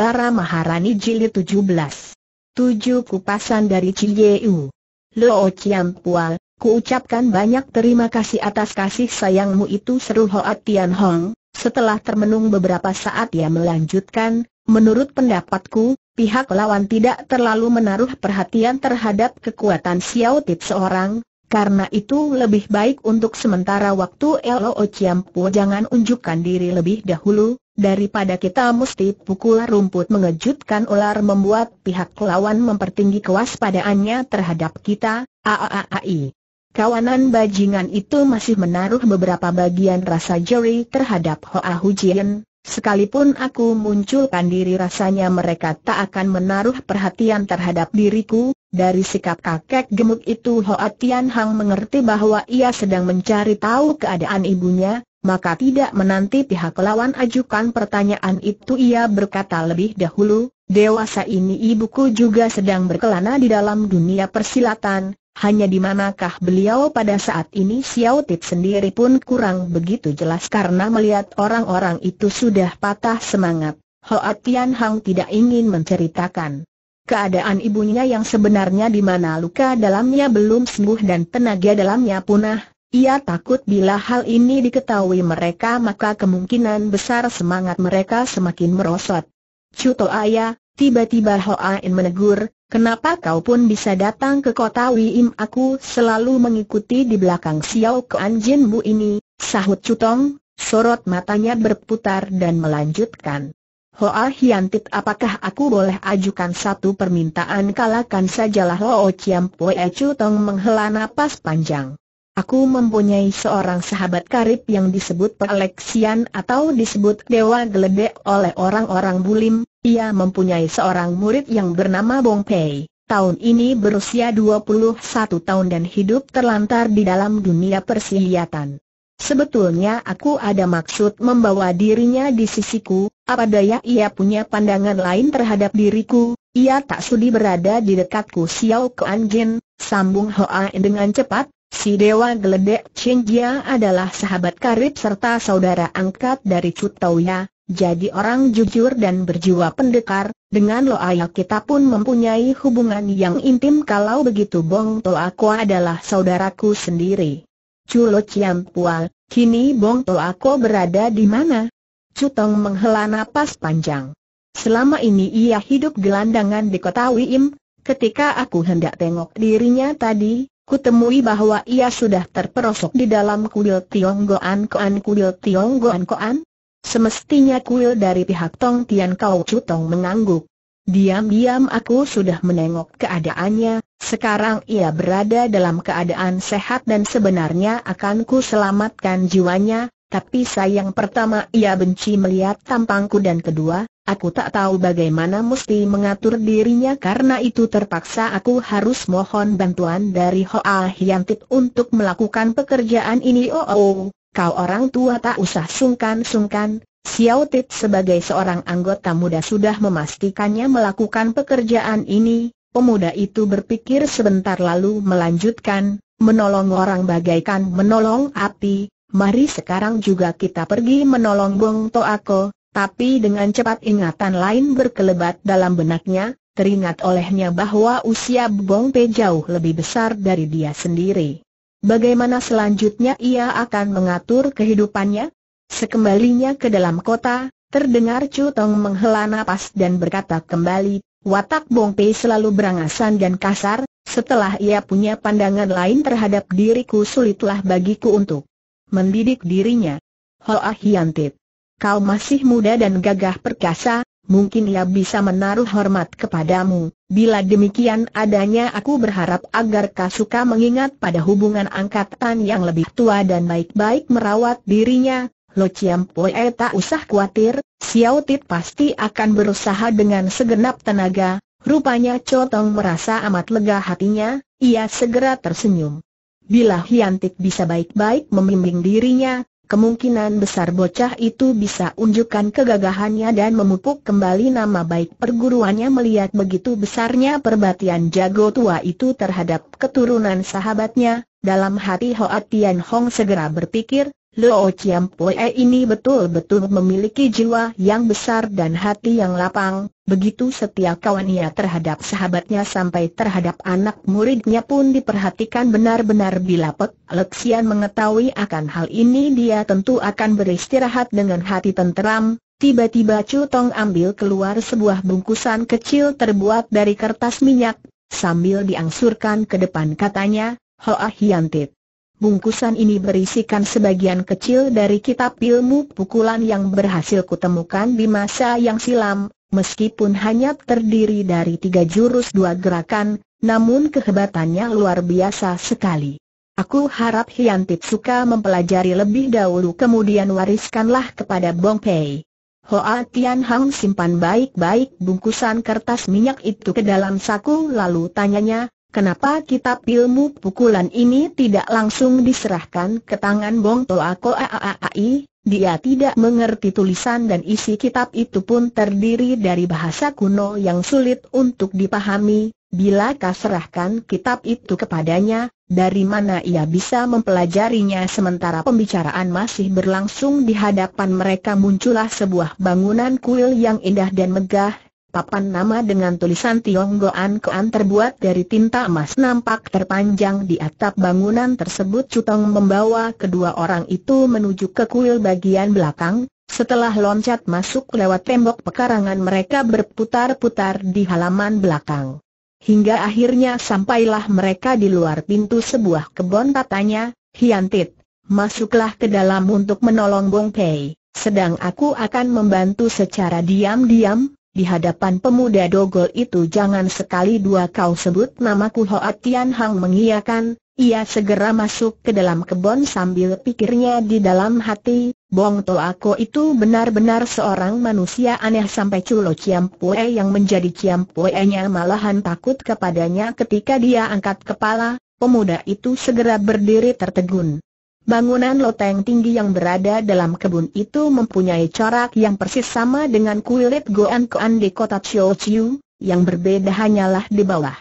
Bara Maharani Jilid 17. Tujuh kupasan dari Ciyeu. Lo Chiam Pual, kuucapkan banyak terima kasih atas kasih sayangmu itu seru Hoa Tian Hong. Setelah termenung beberapa saat ia melanjutkan, menurut pendapatku, pihak lawan tidak terlalu menaruh perhatian terhadap kekuatan Xiao Tip seorang, karena itu lebih baik untuk sementara waktu Lo Chiampu jangan unjukkan diri lebih dahulu, daripada kita mesti pukul rumput mengejutkan ular membuat pihak lawan mempertinggi kewaspadaannya terhadap kita, aaai. Kawanan bajingan itu masih menaruh beberapa bagian rasa jeri terhadap Hoa Hujian, Sekalipun aku munculkan diri rasanya mereka tak akan menaruh perhatian terhadap diriku, dari sikap kakek gemuk itu Hoa Tian Hang mengerti bahwa ia sedang mencari tahu keadaan ibunya, maka tidak menanti pihak lawan ajukan pertanyaan itu ia berkata lebih dahulu, dewasa ini ibuku juga sedang berkelana di dalam dunia persilatan, hanya di manakah beliau pada saat ini Xiao Tit sendiri pun kurang begitu jelas karena melihat orang-orang itu sudah patah semangat. Hoa Tian Hang tidak ingin menceritakan keadaan ibunya yang sebenarnya di mana luka dalamnya belum sembuh dan tenaga dalamnya punah. Ia takut bila hal ini diketahui mereka maka kemungkinan besar semangat mereka semakin merosot. Cuto Ayah, tiba-tiba Hoa In menegur, Kenapa kau pun bisa datang ke kota Wiim aku selalu mengikuti di belakang Xiao Kuan Bu ini, sahut Cutong, sorot matanya berputar dan melanjutkan. Hoa Hiantit apakah aku boleh ajukan satu permintaan Kalahkan sajalah Hoa Chiam Pue Cutong menghela napas panjang. Aku mempunyai seorang sahabat karib yang disebut Peleksian atau disebut Dewa Geledek oleh orang-orang bulim, ia mempunyai seorang murid yang bernama Bong Pei. Tahun ini berusia 21 tahun dan hidup terlantar di dalam dunia persilatan. Sebetulnya aku ada maksud membawa dirinya di sisiku, apa daya ia punya pandangan lain terhadap diriku, ia tak sudi berada di dekatku Xiao Kuan Jin, sambung Hoa dengan cepat, si Dewa Geledek Cheng Jia adalah sahabat karib serta saudara angkat dari Cut Ya, jadi orang jujur dan berjiwa pendekar, dengan lo ayah kita pun mempunyai hubungan yang intim kalau begitu Bong to aku adalah saudaraku sendiri. Culo pual, kini Bong to aku berada di mana? Cutong menghela napas panjang. Selama ini ia hidup gelandangan di kota Wim. ketika aku hendak tengok dirinya tadi, kutemui bahwa ia sudah terperosok di dalam kuil Tionggoan Koan Kuil Tionggoan Koan, Semestinya kuil dari pihak Tong Tian Kau Tong mengangguk. Diam-diam aku sudah menengok keadaannya, sekarang ia berada dalam keadaan sehat dan sebenarnya akan ku selamatkan jiwanya, tapi sayang pertama ia benci melihat tampangku dan kedua, aku tak tahu bagaimana mesti mengatur dirinya karena itu terpaksa aku harus mohon bantuan dari Hoa Hiantit untuk melakukan pekerjaan ini. Oh, oh kau orang tua tak usah sungkan-sungkan, Xiao Tit sebagai seorang anggota muda sudah memastikannya melakukan pekerjaan ini, pemuda itu berpikir sebentar lalu melanjutkan, menolong orang bagaikan menolong api, mari sekarang juga kita pergi menolong Bong Toako, tapi dengan cepat ingatan lain berkelebat dalam benaknya, teringat olehnya bahwa usia Bong Pe jauh lebih besar dari dia sendiri. Bagaimana selanjutnya ia akan mengatur kehidupannya? Sekembalinya ke dalam kota, terdengar Chu Tong menghela napas dan berkata kembali, watak Bong Pei selalu berangasan dan kasar, setelah ia punya pandangan lain terhadap diriku sulitlah bagiku untuk mendidik dirinya. Hoa Hiantip, kau masih muda dan gagah perkasa, mungkin ia bisa menaruh hormat kepadamu. Bila demikian adanya aku berharap agar Kasuka mengingat pada hubungan angkatan yang lebih tua dan baik-baik merawat dirinya. Lo Chiam Poe tak usah khawatir, Xiao Tit pasti akan berusaha dengan segenap tenaga. Rupanya Tong merasa amat lega hatinya, ia segera tersenyum. Bila Hiantik bisa baik-baik memimbing dirinya, Kemungkinan besar bocah itu bisa unjukkan kegagahannya dan memupuk kembali nama baik perguruannya melihat begitu besarnya perbatian jago tua itu terhadap keturunan sahabatnya, dalam hati Hoa Tian Hong segera berpikir, Luo Chiam Poe ini betul-betul memiliki jiwa yang besar dan hati yang lapang, begitu setia kawannya terhadap sahabatnya sampai terhadap anak muridnya pun diperhatikan benar-benar bila Pek Leksian mengetahui akan hal ini dia tentu akan beristirahat dengan hati tenteram, Tiba-tiba Chu Tong ambil keluar sebuah bungkusan kecil terbuat dari kertas minyak, sambil diangsurkan ke depan katanya, Hoa Hiantit. Bungkusan ini berisikan sebagian kecil dari kitab ilmu pukulan yang berhasil kutemukan di masa yang silam, meskipun hanya terdiri dari tiga jurus dua gerakan, namun kehebatannya luar biasa sekali. Aku harap Hyantip suka mempelajari lebih dahulu kemudian wariskanlah kepada Bong Pei. Hoa Tian Hang simpan baik-baik bungkusan kertas minyak itu ke dalam saku lalu tanyanya, Kenapa kitab ilmu pukulan ini tidak langsung diserahkan ke tangan Bong Toa Aaai? Dia tidak mengerti tulisan dan isi kitab itu pun terdiri dari bahasa kuno yang sulit untuk dipahami. Bila kau serahkan kitab itu kepadanya, dari mana ia bisa mempelajarinya sementara pembicaraan masih berlangsung di hadapan mereka muncullah sebuah bangunan kuil yang indah dan megah papan nama dengan tulisan Tionggoan Koan terbuat dari tinta emas nampak terpanjang di atap bangunan tersebut Cutong membawa kedua orang itu menuju ke kuil bagian belakang, setelah loncat masuk lewat tembok pekarangan mereka berputar-putar di halaman belakang. Hingga akhirnya sampailah mereka di luar pintu sebuah kebun katanya, Hiantit, masuklah ke dalam untuk menolong Bong Pei, sedang aku akan membantu secara diam-diam, di hadapan pemuda dogol itu jangan sekali dua kau sebut namaku Hoat Tian Hang mengiyakan, ia segera masuk ke dalam kebun sambil pikirnya di dalam hati, Bong Toako itu benar-benar seorang manusia aneh sampai Culo Pue yang menjadi pue nya malahan takut kepadanya ketika dia angkat kepala, pemuda itu segera berdiri tertegun. Bangunan loteng tinggi yang berada dalam kebun itu mempunyai corak yang persis sama dengan kulit Goan Koan di kota Chiu yang berbeda hanyalah di bawah.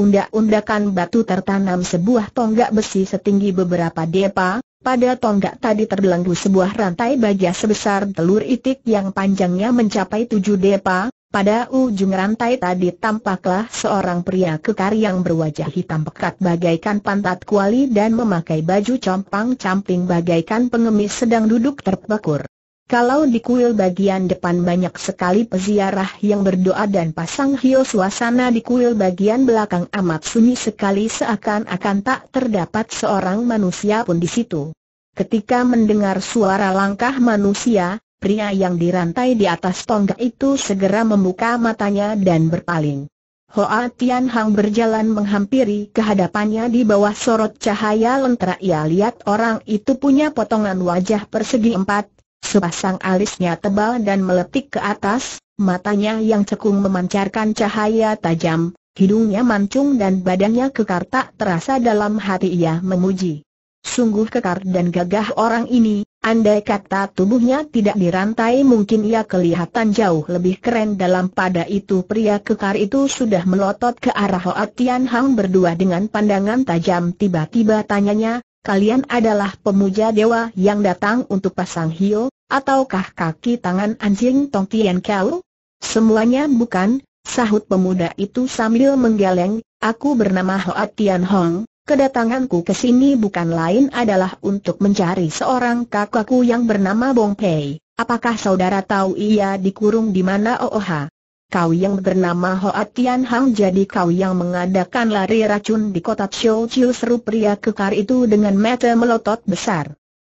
Undak-undakan batu tertanam sebuah tonggak besi setinggi beberapa depa, pada tonggak tadi terbelenggu sebuah rantai baja sebesar telur itik yang panjangnya mencapai tujuh depa, pada ujung rantai tadi tampaklah seorang pria kekar yang berwajah hitam pekat bagaikan pantat kuali dan memakai baju compang-camping bagaikan pengemis sedang duduk terpekur. Kalau di kuil bagian depan banyak sekali peziarah yang berdoa dan pasang hio suasana di kuil bagian belakang amat sunyi sekali seakan-akan tak terdapat seorang manusia pun di situ. Ketika mendengar suara langkah manusia, pria yang dirantai di atas tonggak itu segera membuka matanya dan berpaling. Hoa Tian Hang berjalan menghampiri kehadapannya di bawah sorot cahaya lentera ia lihat orang itu punya potongan wajah persegi empat, sepasang alisnya tebal dan meletik ke atas, matanya yang cekung memancarkan cahaya tajam, hidungnya mancung dan badannya kekar tak terasa dalam hati ia memuji. Sungguh kekar dan gagah orang ini, Andai kata tubuhnya tidak dirantai mungkin ia kelihatan jauh lebih keren dalam pada itu pria kekar itu sudah melotot ke arah Hoa Tian Hang berdua dengan pandangan tajam tiba-tiba tanyanya, kalian adalah pemuja dewa yang datang untuk pasang hio, ataukah kaki tangan anjing Tong Tian Kau? Semuanya bukan, sahut pemuda itu sambil menggeleng, aku bernama Hoa Tian Hong, Kedatanganku ke sini bukan lain adalah untuk mencari seorang kakakku yang bernama Bong Pei. Apakah saudara tahu ia dikurung di mana OOH? Kau yang bernama Hoa Tian Hang jadi kau yang mengadakan lari racun di kota Xiu Chiu seru pria kekar itu dengan mata melotot besar.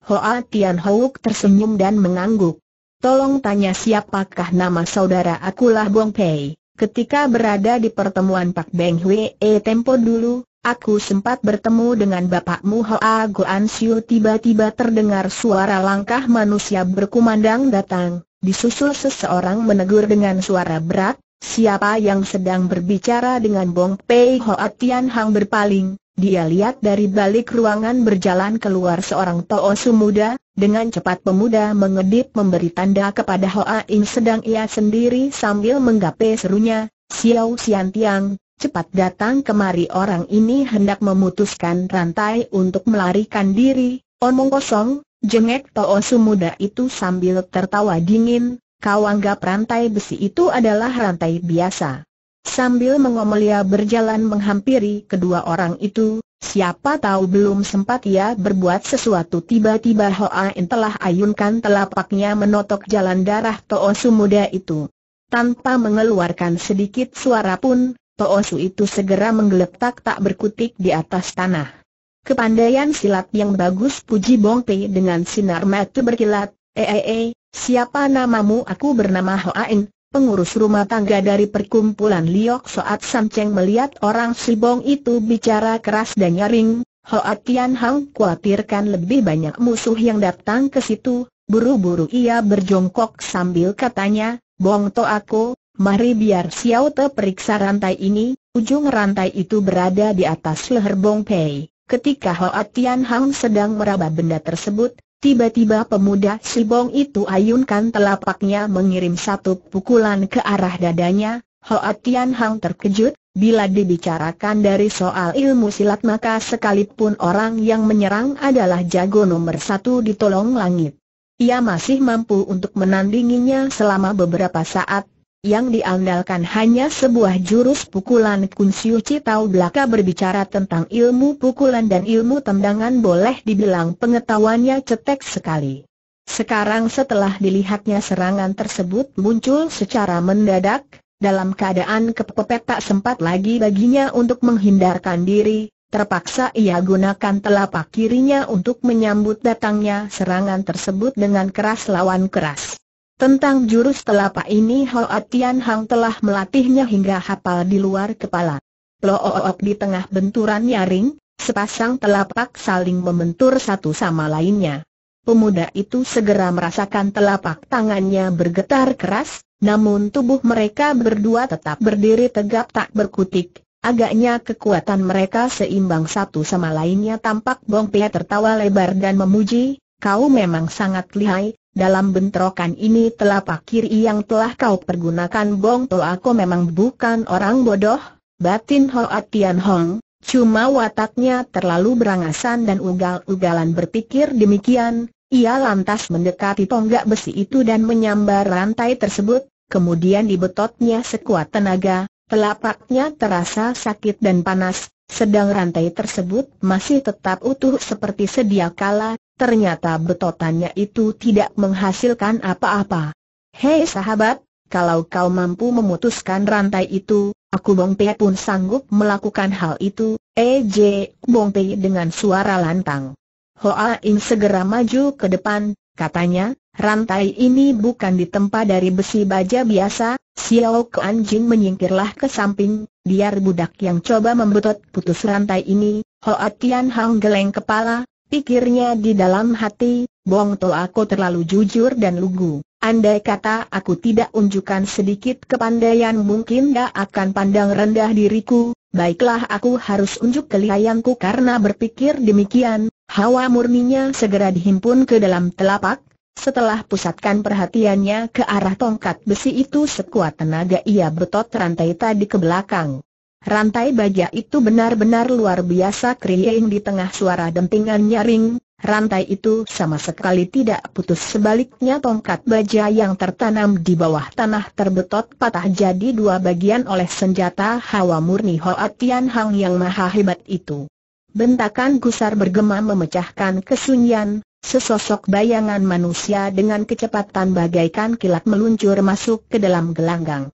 Hoa Tian Houk tersenyum dan mengangguk. Tolong tanya siapakah nama saudara akulah Bong Pei. Ketika berada di pertemuan Pak Beng Hwe tempo dulu, Aku sempat bertemu dengan bapakmu Hoa Goan Siu tiba-tiba terdengar suara langkah manusia berkumandang datang, disusul seseorang menegur dengan suara berat, siapa yang sedang berbicara dengan Bong Pei Hoa Tian Hang berpaling, dia lihat dari balik ruangan berjalan keluar seorang Toosu muda, dengan cepat pemuda mengedip memberi tanda kepada Hoa In sedang ia sendiri sambil menggapai serunya, Xiao Xian Tiang, cepat datang kemari orang ini hendak memutuskan rantai untuk melarikan diri, omong kosong, jengek Toosu muda itu sambil tertawa dingin, kau anggap rantai besi itu adalah rantai biasa. Sambil mengomelia berjalan menghampiri kedua orang itu, siapa tahu belum sempat ia berbuat sesuatu tiba-tiba Hoa In telah ayunkan telapaknya menotok jalan darah Toosu muda itu. Tanpa mengeluarkan sedikit suara pun, Toosu itu segera menggeletak tak berkutik di atas tanah. Kepandaian silat yang bagus puji Bong Pei dengan sinar mata berkilat, Eee, eh, eh, eh, siapa namamu? Aku bernama Hoain, pengurus rumah tangga dari perkumpulan Liok Saat Soat Cheng melihat orang Sibong itu bicara keras dan nyaring. Hoa Tian Hang khawatirkan lebih banyak musuh yang datang ke situ, buru-buru ia berjongkok sambil katanya, Bong To aku, Mari biar Xiao Te periksa rantai ini, ujung rantai itu berada di atas leher Bong Pei. Ketika Hoa Tian Hang sedang meraba benda tersebut, tiba-tiba pemuda si Bong itu ayunkan telapaknya mengirim satu pukulan ke arah dadanya. Hoa Tian Hang terkejut, bila dibicarakan dari soal ilmu silat maka sekalipun orang yang menyerang adalah jago nomor satu di tolong langit. Ia masih mampu untuk menandinginya selama beberapa saat, yang diandalkan hanya sebuah jurus pukulan Kun Siu Tau belaka berbicara tentang ilmu pukulan dan ilmu tendangan boleh dibilang pengetahuannya cetek sekali. Sekarang setelah dilihatnya serangan tersebut muncul secara mendadak, dalam keadaan kepepet tak sempat lagi baginya untuk menghindarkan diri, terpaksa ia gunakan telapak kirinya untuk menyambut datangnya serangan tersebut dengan keras lawan keras. Tentang jurus telapak ini Hoa Tian Hang telah melatihnya hingga hafal di luar kepala. Loook di tengah benturan nyaring, sepasang telapak saling membentur satu sama lainnya. Pemuda itu segera merasakan telapak tangannya bergetar keras, namun tubuh mereka berdua tetap berdiri tegap tak berkutik. Agaknya kekuatan mereka seimbang satu sama lainnya tampak Bong Pia tertawa lebar dan memuji, kau memang sangat lihai, dalam bentrokan ini telapak kiri yang telah kau pergunakan Bong To aku memang bukan orang bodoh, batin Hoa Tian Hong, cuma wataknya terlalu berangasan dan ugal-ugalan berpikir demikian, ia lantas mendekati tonggak besi itu dan menyambar rantai tersebut, kemudian dibetotnya sekuat tenaga, telapaknya terasa sakit dan panas, sedang rantai tersebut masih tetap utuh seperti sedia kala, ternyata betotannya itu tidak menghasilkan apa-apa. Hei sahabat, kalau kau mampu memutuskan rantai itu, aku Bong Pei pun sanggup melakukan hal itu, Ej, Bong Pei dengan suara lantang. Hoa Im segera maju ke depan, katanya, rantai ini bukan ditempa dari besi baja biasa, Xiao Ke Anjing menyingkirlah ke samping, biar budak yang coba membetot putus rantai ini, Hoa Tian Hang geleng kepala, Pikirnya di dalam hati, toh aku terlalu jujur dan lugu. Andai kata aku tidak unjukkan sedikit kepandaian mungkin gak akan pandang rendah diriku, baiklah aku harus unjuk kelihayanku karena berpikir demikian, hawa murninya segera dihimpun ke dalam telapak, setelah pusatkan perhatiannya ke arah tongkat besi itu sekuat tenaga ia betot rantai tadi ke belakang. Rantai baja itu benar-benar luar biasa kriing di tengah suara dentingan nyaring, rantai itu sama sekali tidak putus sebaliknya tongkat baja yang tertanam di bawah tanah terbetot patah jadi dua bagian oleh senjata hawa murni Hoa Tian Hang yang maha hebat itu. Bentakan gusar bergema memecahkan kesunyian, sesosok bayangan manusia dengan kecepatan bagaikan kilat meluncur masuk ke dalam gelanggang.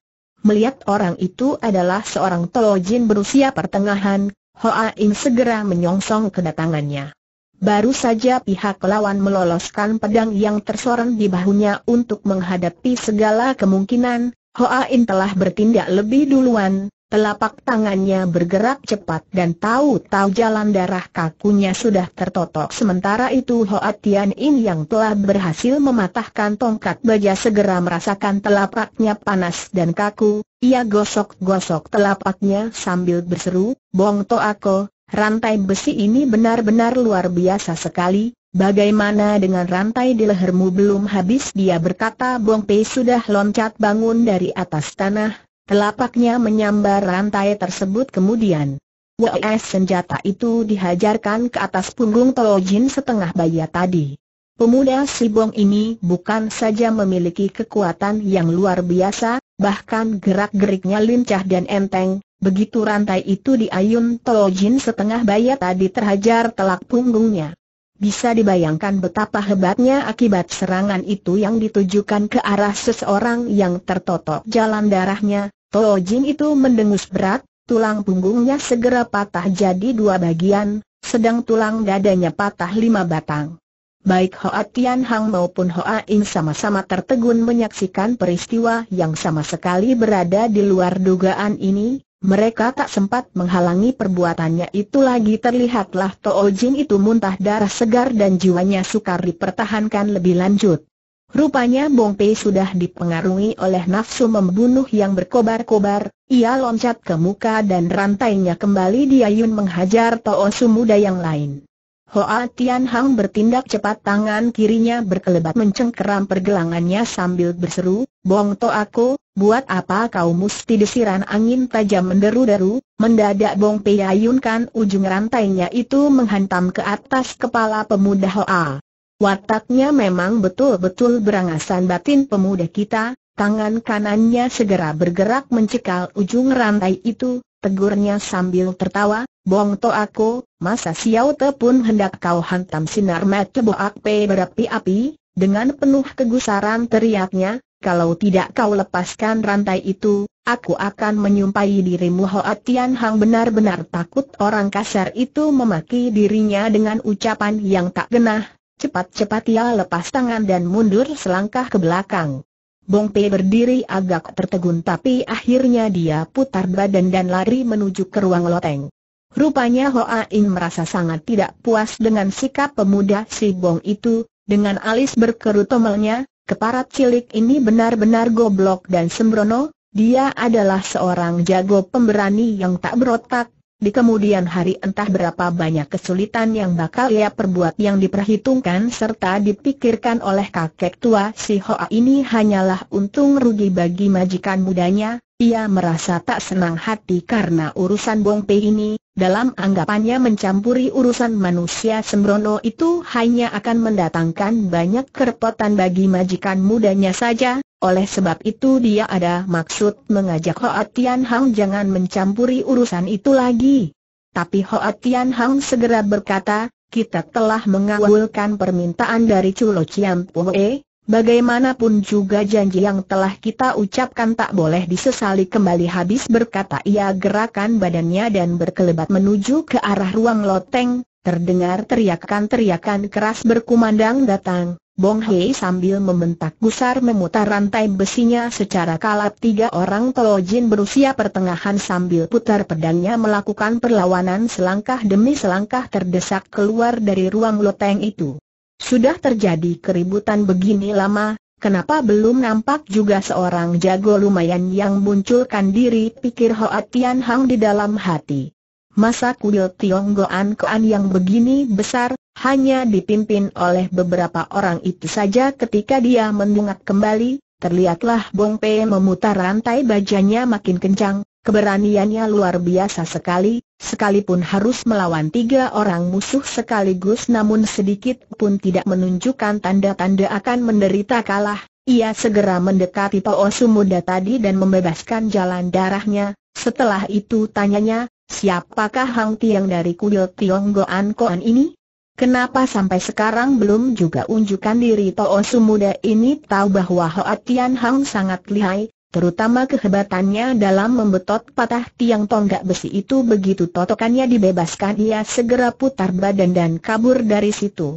Melihat orang itu adalah seorang Tolojin berusia pertengahan, Hoa In segera menyongsong kedatangannya. Baru saja pihak lawan meloloskan pedang yang tersorong di bahunya untuk menghadapi segala kemungkinan, Hoa In telah bertindak lebih duluan, Telapak tangannya bergerak cepat dan tahu-tahu jalan darah kakunya sudah tertotok. Sementara itu Hoa Tian In yang telah berhasil mematahkan tongkat baja segera merasakan telapaknya panas dan kaku. Ia gosok-gosok telapaknya sambil berseru, Bong To Ako, rantai besi ini benar-benar luar biasa sekali. Bagaimana dengan rantai di lehermu belum habis dia berkata Bong Pei sudah loncat bangun dari atas tanah Telapaknya menyambar rantai tersebut kemudian. Wes senjata itu dihajarkan ke atas punggung Tolojin setengah baya tadi. Pemuda Sibong ini bukan saja memiliki kekuatan yang luar biasa, bahkan gerak-geriknya lincah dan enteng, begitu rantai itu diayun Tolojin setengah baya tadi terhajar telak punggungnya. Bisa dibayangkan betapa hebatnya akibat serangan itu yang ditujukan ke arah seseorang yang tertotok jalan darahnya, Toh Jin itu mendengus berat, tulang punggungnya segera patah jadi dua bagian, sedang tulang dadanya patah lima batang. Baik Hoa Tian Hang maupun Hoa In sama-sama tertegun menyaksikan peristiwa yang sama sekali berada di luar dugaan ini, mereka tak sempat menghalangi perbuatannya itu lagi terlihatlah Toh Jin itu muntah darah segar dan jiwanya sukar dipertahankan lebih lanjut. Rupanya Bong Pei sudah dipengaruhi oleh nafsu membunuh yang berkobar-kobar, ia loncat ke muka dan rantainya kembali diayun menghajar Su muda yang lain. Hoa Tian Hang bertindak cepat tangan kirinya berkelebat mencengkeram pergelangannya sambil berseru, Bong To aku, buat apa kau mesti desiran angin tajam menderu-deru, mendadak Bong Pei ayunkan ujung rantainya itu menghantam ke atas kepala pemuda Hoa. Wataknya memang betul-betul berangasan batin pemuda kita, tangan kanannya segera bergerak mencekal ujung rantai itu, tegurnya sambil tertawa, Bong to aku, masa Xiao Te pun hendak kau hantam sinar mata boak pe berapi-api, dengan penuh kegusaran teriaknya, kalau tidak kau lepaskan rantai itu, aku akan menyumpahi dirimu Hoa Tian Hang benar-benar takut orang kasar itu memaki dirinya dengan ucapan yang tak genah, Cepat-cepat ia lepas tangan dan mundur selangkah ke belakang. Bong Pei berdiri agak tertegun tapi akhirnya dia putar badan dan lari menuju ke ruang loteng. Rupanya Hoa In merasa sangat tidak puas dengan sikap pemuda si Bong itu, dengan alis berkerut tomelnya, keparat cilik ini benar-benar goblok dan sembrono, dia adalah seorang jago pemberani yang tak berotak, di kemudian hari entah berapa banyak kesulitan yang bakal ia perbuat yang diperhitungkan serta dipikirkan oleh kakek tua si Hoa ini hanyalah untung rugi bagi majikan mudanya, ia merasa tak senang hati karena urusan Bong Pei ini, dalam anggapannya mencampuri urusan manusia sembrono itu hanya akan mendatangkan banyak kerepotan bagi majikan mudanya saja, oleh sebab itu dia ada maksud mengajak Hoa Tian Hang jangan mencampuri urusan itu lagi. Tapi Hoa Tian Hang segera berkata, kita telah mengawalkan permintaan dari Culo Chiam Pue, bagaimanapun juga janji yang telah kita ucapkan tak boleh disesali kembali habis berkata ia gerakan badannya dan berkelebat menuju ke arah ruang loteng, terdengar teriakan-teriakan keras berkumandang datang. Bong Hei sambil membentak gusar memutar rantai besinya secara kalap tiga orang Jin berusia pertengahan sambil putar pedangnya melakukan perlawanan selangkah demi selangkah terdesak keluar dari ruang loteng itu. Sudah terjadi keributan begini lama, kenapa belum nampak juga seorang jago lumayan yang munculkan diri pikir Hoa Tian Hang di dalam hati masa kuil Tionggoan Koan yang begini besar, hanya dipimpin oleh beberapa orang itu saja ketika dia mendungak kembali, terlihatlah Bong Pe memutar rantai bajanya makin kencang, keberaniannya luar biasa sekali, sekalipun harus melawan tiga orang musuh sekaligus namun sedikit pun tidak menunjukkan tanda-tanda akan menderita kalah, ia segera mendekati Pao Sumuda tadi dan membebaskan jalan darahnya, setelah itu tanyanya, Siapakah Hang Tiang dari kuil Goan Koan ini? Kenapa sampai sekarang belum juga unjukkan diri Toh muda ini tahu bahwa Hoa Tian Hang sangat lihai, terutama kehebatannya dalam membetot patah tiang tonggak besi itu begitu totokannya dibebaskan ia segera putar badan dan kabur dari situ.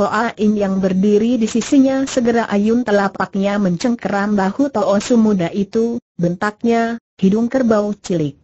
Hoa In yang berdiri di sisinya segera ayun telapaknya mencengkeram bahu Toh muda itu, bentaknya, hidung kerbau cilik.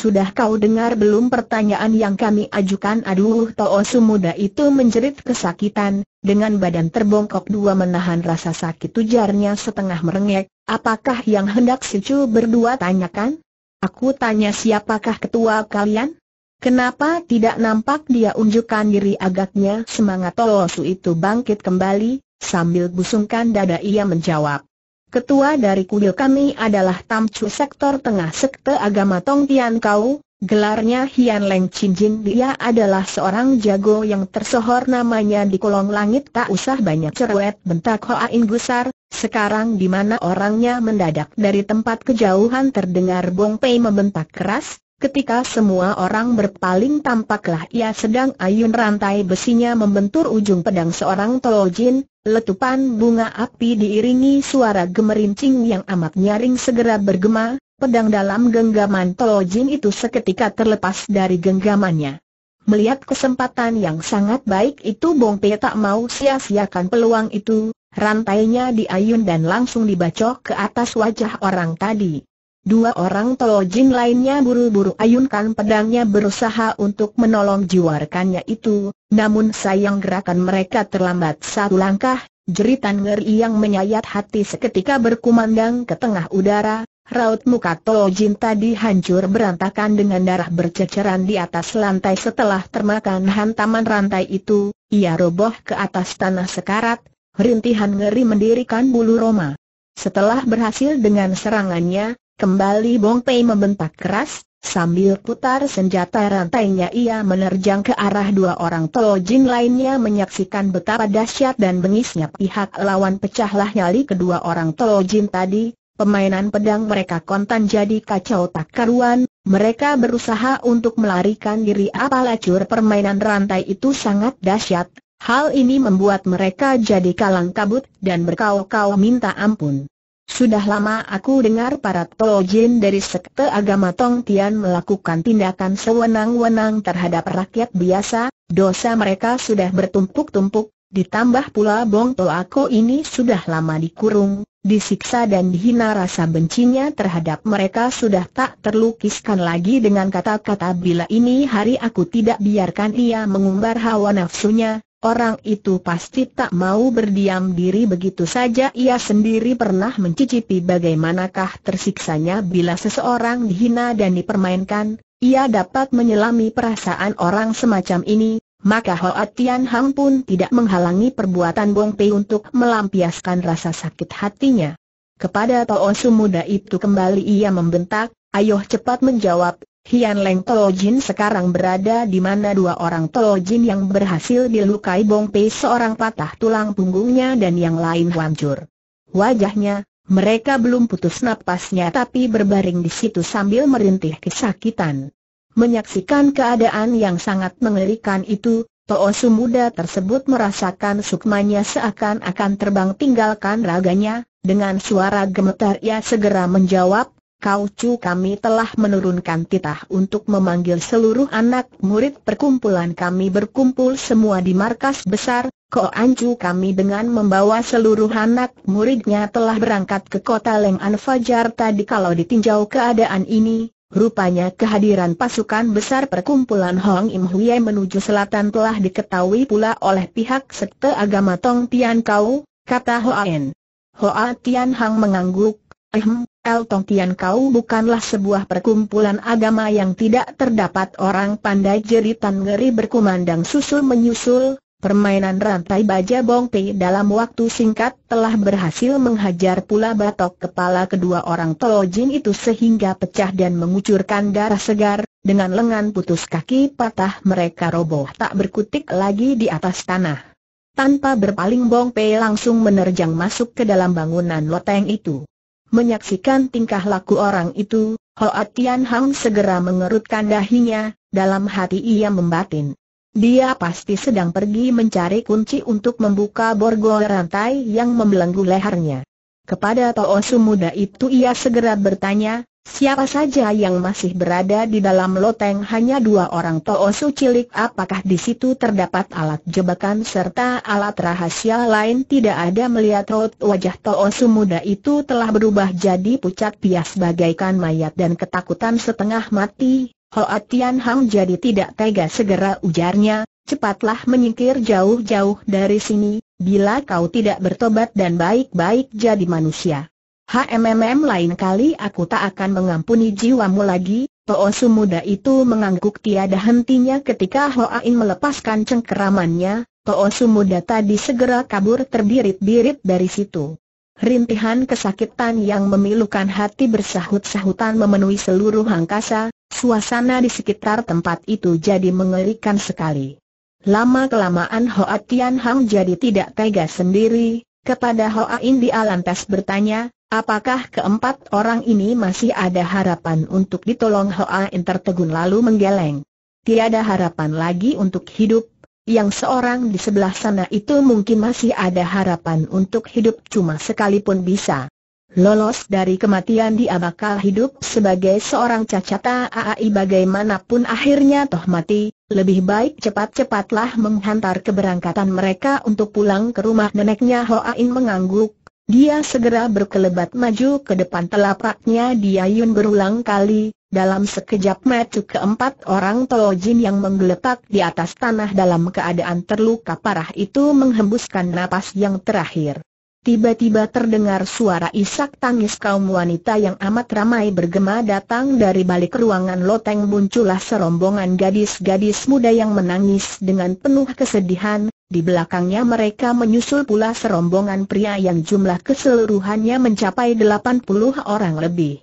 Sudah kau dengar belum pertanyaan yang kami ajukan Aduh To'o Sumuda itu menjerit kesakitan, dengan badan terbongkok dua menahan rasa sakit ujarnya setengah merengek, apakah yang hendak si Chu berdua tanyakan? Aku tanya siapakah ketua kalian? Kenapa tidak nampak dia unjukkan diri agaknya semangat Toosu Su itu bangkit kembali, sambil busungkan dada ia menjawab. Ketua dari kuil kami adalah Tamcu Sektor Tengah Sekte Agama Tong Tian Kau, gelarnya Hian Leng Chin Jin. Dia adalah seorang jago yang tersohor namanya di kolong langit tak usah banyak cerewet bentak Hoa In Gusar, sekarang di mana orangnya mendadak dari tempat kejauhan terdengar Bong Pei membentak keras, Ketika semua orang berpaling tampaklah ia sedang ayun rantai besinya membentur ujung pedang seorang Tolojin, letupan bunga api diiringi suara gemerincing yang amat nyaring segera bergema, pedang dalam genggaman Tolojin itu seketika terlepas dari genggamannya. Melihat kesempatan yang sangat baik itu Bong Pei tak mau sia-siakan peluang itu, rantainya diayun dan langsung dibacok ke atas wajah orang tadi. Dua orang Tojin lainnya buru-buru ayunkan pedangnya berusaha untuk menolong jiwarkannya itu, namun sayang gerakan mereka terlambat satu langkah, jeritan ngeri yang menyayat hati seketika berkumandang ke tengah udara, raut muka Tojin tadi hancur berantakan dengan darah berceceran di atas lantai setelah termakan hantaman rantai itu, ia roboh ke atas tanah sekarat, rintihan ngeri mendirikan bulu roma. Setelah berhasil dengan serangannya, Kembali Bong Pei membentak keras, sambil putar senjata rantainya ia menerjang ke arah dua orang Tolojin lainnya menyaksikan betapa dahsyat dan bengisnya pihak lawan pecahlah nyali kedua orang Tolojin tadi, Pemainan pedang mereka kontan jadi kacau tak karuan, mereka berusaha untuk melarikan diri apalacur permainan rantai itu sangat dahsyat. Hal ini membuat mereka jadi kalang kabut dan berkau-kau minta ampun. Sudah lama aku dengar para Tojin dari sekte agama Tong Tian melakukan tindakan sewenang-wenang terhadap rakyat biasa, dosa mereka sudah bertumpuk-tumpuk, ditambah pula Bong To aku ini sudah lama dikurung, disiksa dan dihina rasa bencinya terhadap mereka sudah tak terlukiskan lagi dengan kata-kata bila ini hari aku tidak biarkan ia mengumbar hawa nafsunya, Orang itu pasti tak mau berdiam diri begitu saja ia sendiri pernah mencicipi bagaimanakah tersiksanya bila seseorang dihina dan dipermainkan, ia dapat menyelami perasaan orang semacam ini, maka Hoa Tian Hang pun tidak menghalangi perbuatan Bong Pei untuk melampiaskan rasa sakit hatinya. Kepada Tao Su muda itu kembali ia membentak, ayo cepat menjawab, Hian Leng Jin sekarang berada di mana dua orang tolojin yang berhasil dilukai Bong Pei seorang patah tulang punggungnya dan yang lain hancur. Wajahnya, mereka belum putus napasnya tapi berbaring di situ sambil merintih kesakitan. Menyaksikan keadaan yang sangat mengerikan itu, Toosu muda tersebut merasakan sukmanya seakan-akan terbang tinggalkan raganya, dengan suara gemetar ia segera menjawab, Kauju kami telah menurunkan titah untuk memanggil seluruh anak murid perkumpulan kami berkumpul semua di markas besar, Anju kami dengan membawa seluruh anak muridnya telah berangkat ke kota Leng An Fajar tadi kalau ditinjau keadaan ini, rupanya kehadiran pasukan besar perkumpulan Hong Im Huye menuju selatan telah diketahui pula oleh pihak sekte agama Tong Tian Kau, kata Hoan. Hoa Tian Hang mengangguk, ehem, El Tongtian kau bukanlah sebuah perkumpulan agama yang tidak terdapat orang pandai jeritan ngeri berkumandang susul menyusul, permainan rantai baja Bong bongpe dalam waktu singkat telah berhasil menghajar pula batok kepala kedua orang tolojin itu sehingga pecah dan mengucurkan darah segar, dengan lengan putus kaki patah mereka roboh tak berkutik lagi di atas tanah. Tanpa berpaling Bong Pei langsung menerjang masuk ke dalam bangunan loteng itu. Menyaksikan tingkah laku orang itu, Hoa Tian Hang segera mengerutkan dahinya, dalam hati ia membatin. Dia pasti sedang pergi mencari kunci untuk membuka borgol rantai yang membelenggu lehernya. Kepada Toosu muda itu ia segera bertanya, Siapa saja yang masih berada di dalam loteng hanya dua orang Toosu cilik apakah di situ terdapat alat jebakan serta alat rahasia lain tidak ada melihat rot wajah Toosu muda itu telah berubah jadi pucat pias bagaikan mayat dan ketakutan setengah mati. Hoa Tian Hang jadi tidak tega segera ujarnya, cepatlah menyingkir jauh-jauh dari sini, bila kau tidak bertobat dan baik-baik jadi manusia HMMM lain kali aku tak akan mengampuni jiwamu lagi, Su muda itu mengangguk tiada hentinya ketika A'in melepaskan cengkeramannya, Su muda tadi segera kabur terbirit-birit dari situ. Rintihan kesakitan yang memilukan hati bersahut-sahutan memenuhi seluruh angkasa, suasana di sekitar tempat itu jadi mengerikan sekali. Lama-kelamaan Hoa Tian Hang jadi tidak tega sendiri, kepada Hoa In di alantas bertanya, Apakah keempat orang ini masih ada harapan untuk ditolong Hoa In tertegun lalu menggeleng? Tiada harapan lagi untuk hidup, yang seorang di sebelah sana itu mungkin masih ada harapan untuk hidup cuma sekalipun bisa. Lolos dari kematian dia bakal hidup sebagai seorang cacat AAI bagaimanapun akhirnya toh mati, lebih baik cepat-cepatlah menghantar keberangkatan mereka untuk pulang ke rumah neneknya Hoa In mengangguk, dia segera berkelebat maju ke depan telapaknya Diayun berulang kali, dalam sekejap mata keempat orang Tojin yang menggeletak di atas tanah dalam keadaan terluka parah itu menghembuskan napas yang terakhir. Tiba-tiba terdengar suara isak tangis kaum wanita yang amat ramai bergema datang dari balik ruangan loteng muncullah serombongan gadis-gadis muda yang menangis dengan penuh kesedihan, di belakangnya mereka menyusul pula serombongan pria yang jumlah keseluruhannya mencapai 80 orang lebih.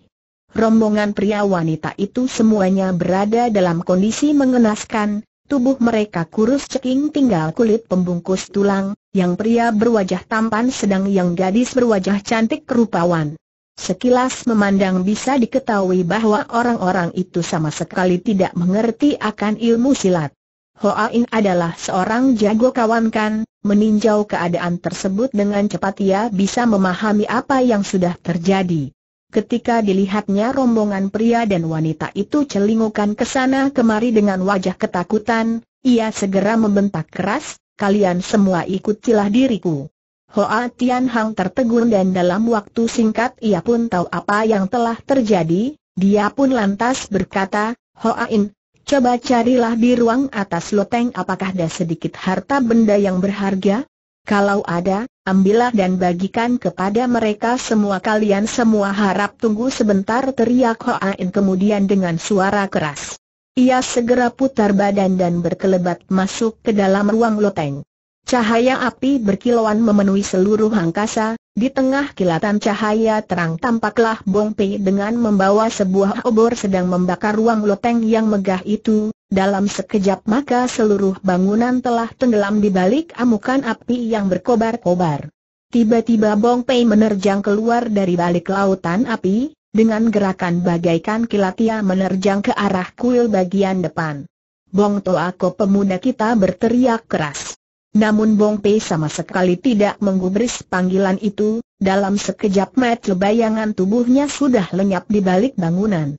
Rombongan pria wanita itu semuanya berada dalam kondisi mengenaskan, tubuh mereka kurus ceking tinggal kulit pembungkus tulang, yang pria berwajah tampan sedang yang gadis berwajah cantik kerupawan. Sekilas memandang bisa diketahui bahwa orang-orang itu sama sekali tidak mengerti akan ilmu silat. Hoa In adalah seorang jago kawankan, meninjau keadaan tersebut dengan cepat ia bisa memahami apa yang sudah terjadi. Ketika dilihatnya rombongan pria dan wanita itu celingukan ke sana kemari dengan wajah ketakutan, ia segera membentak keras, kalian semua ikutilah diriku. Hoa Tian Hang tertegun dan dalam waktu singkat ia pun tahu apa yang telah terjadi, dia pun lantas berkata, Hoa In, Coba carilah di ruang atas loteng apakah ada sedikit harta benda yang berharga? Kalau ada, ambillah dan bagikan kepada mereka semua kalian semua harap tunggu sebentar teriak Hoain kemudian dengan suara keras. Ia segera putar badan dan berkelebat masuk ke dalam ruang loteng. Cahaya api berkilauan memenuhi seluruh angkasa, di tengah kilatan cahaya terang tampaklah Bong Pei dengan membawa sebuah obor sedang membakar ruang loteng yang megah itu, dalam sekejap maka seluruh bangunan telah tenggelam di balik amukan api yang berkobar-kobar. Tiba-tiba Bong Pei menerjang keluar dari balik lautan api, dengan gerakan bagaikan kilat menerjang ke arah kuil bagian depan. Bong Toako pemuda kita berteriak keras. Namun Bong Pei sama sekali tidak menggubris panggilan itu, dalam sekejap mata bayangan tubuhnya sudah lenyap di balik bangunan.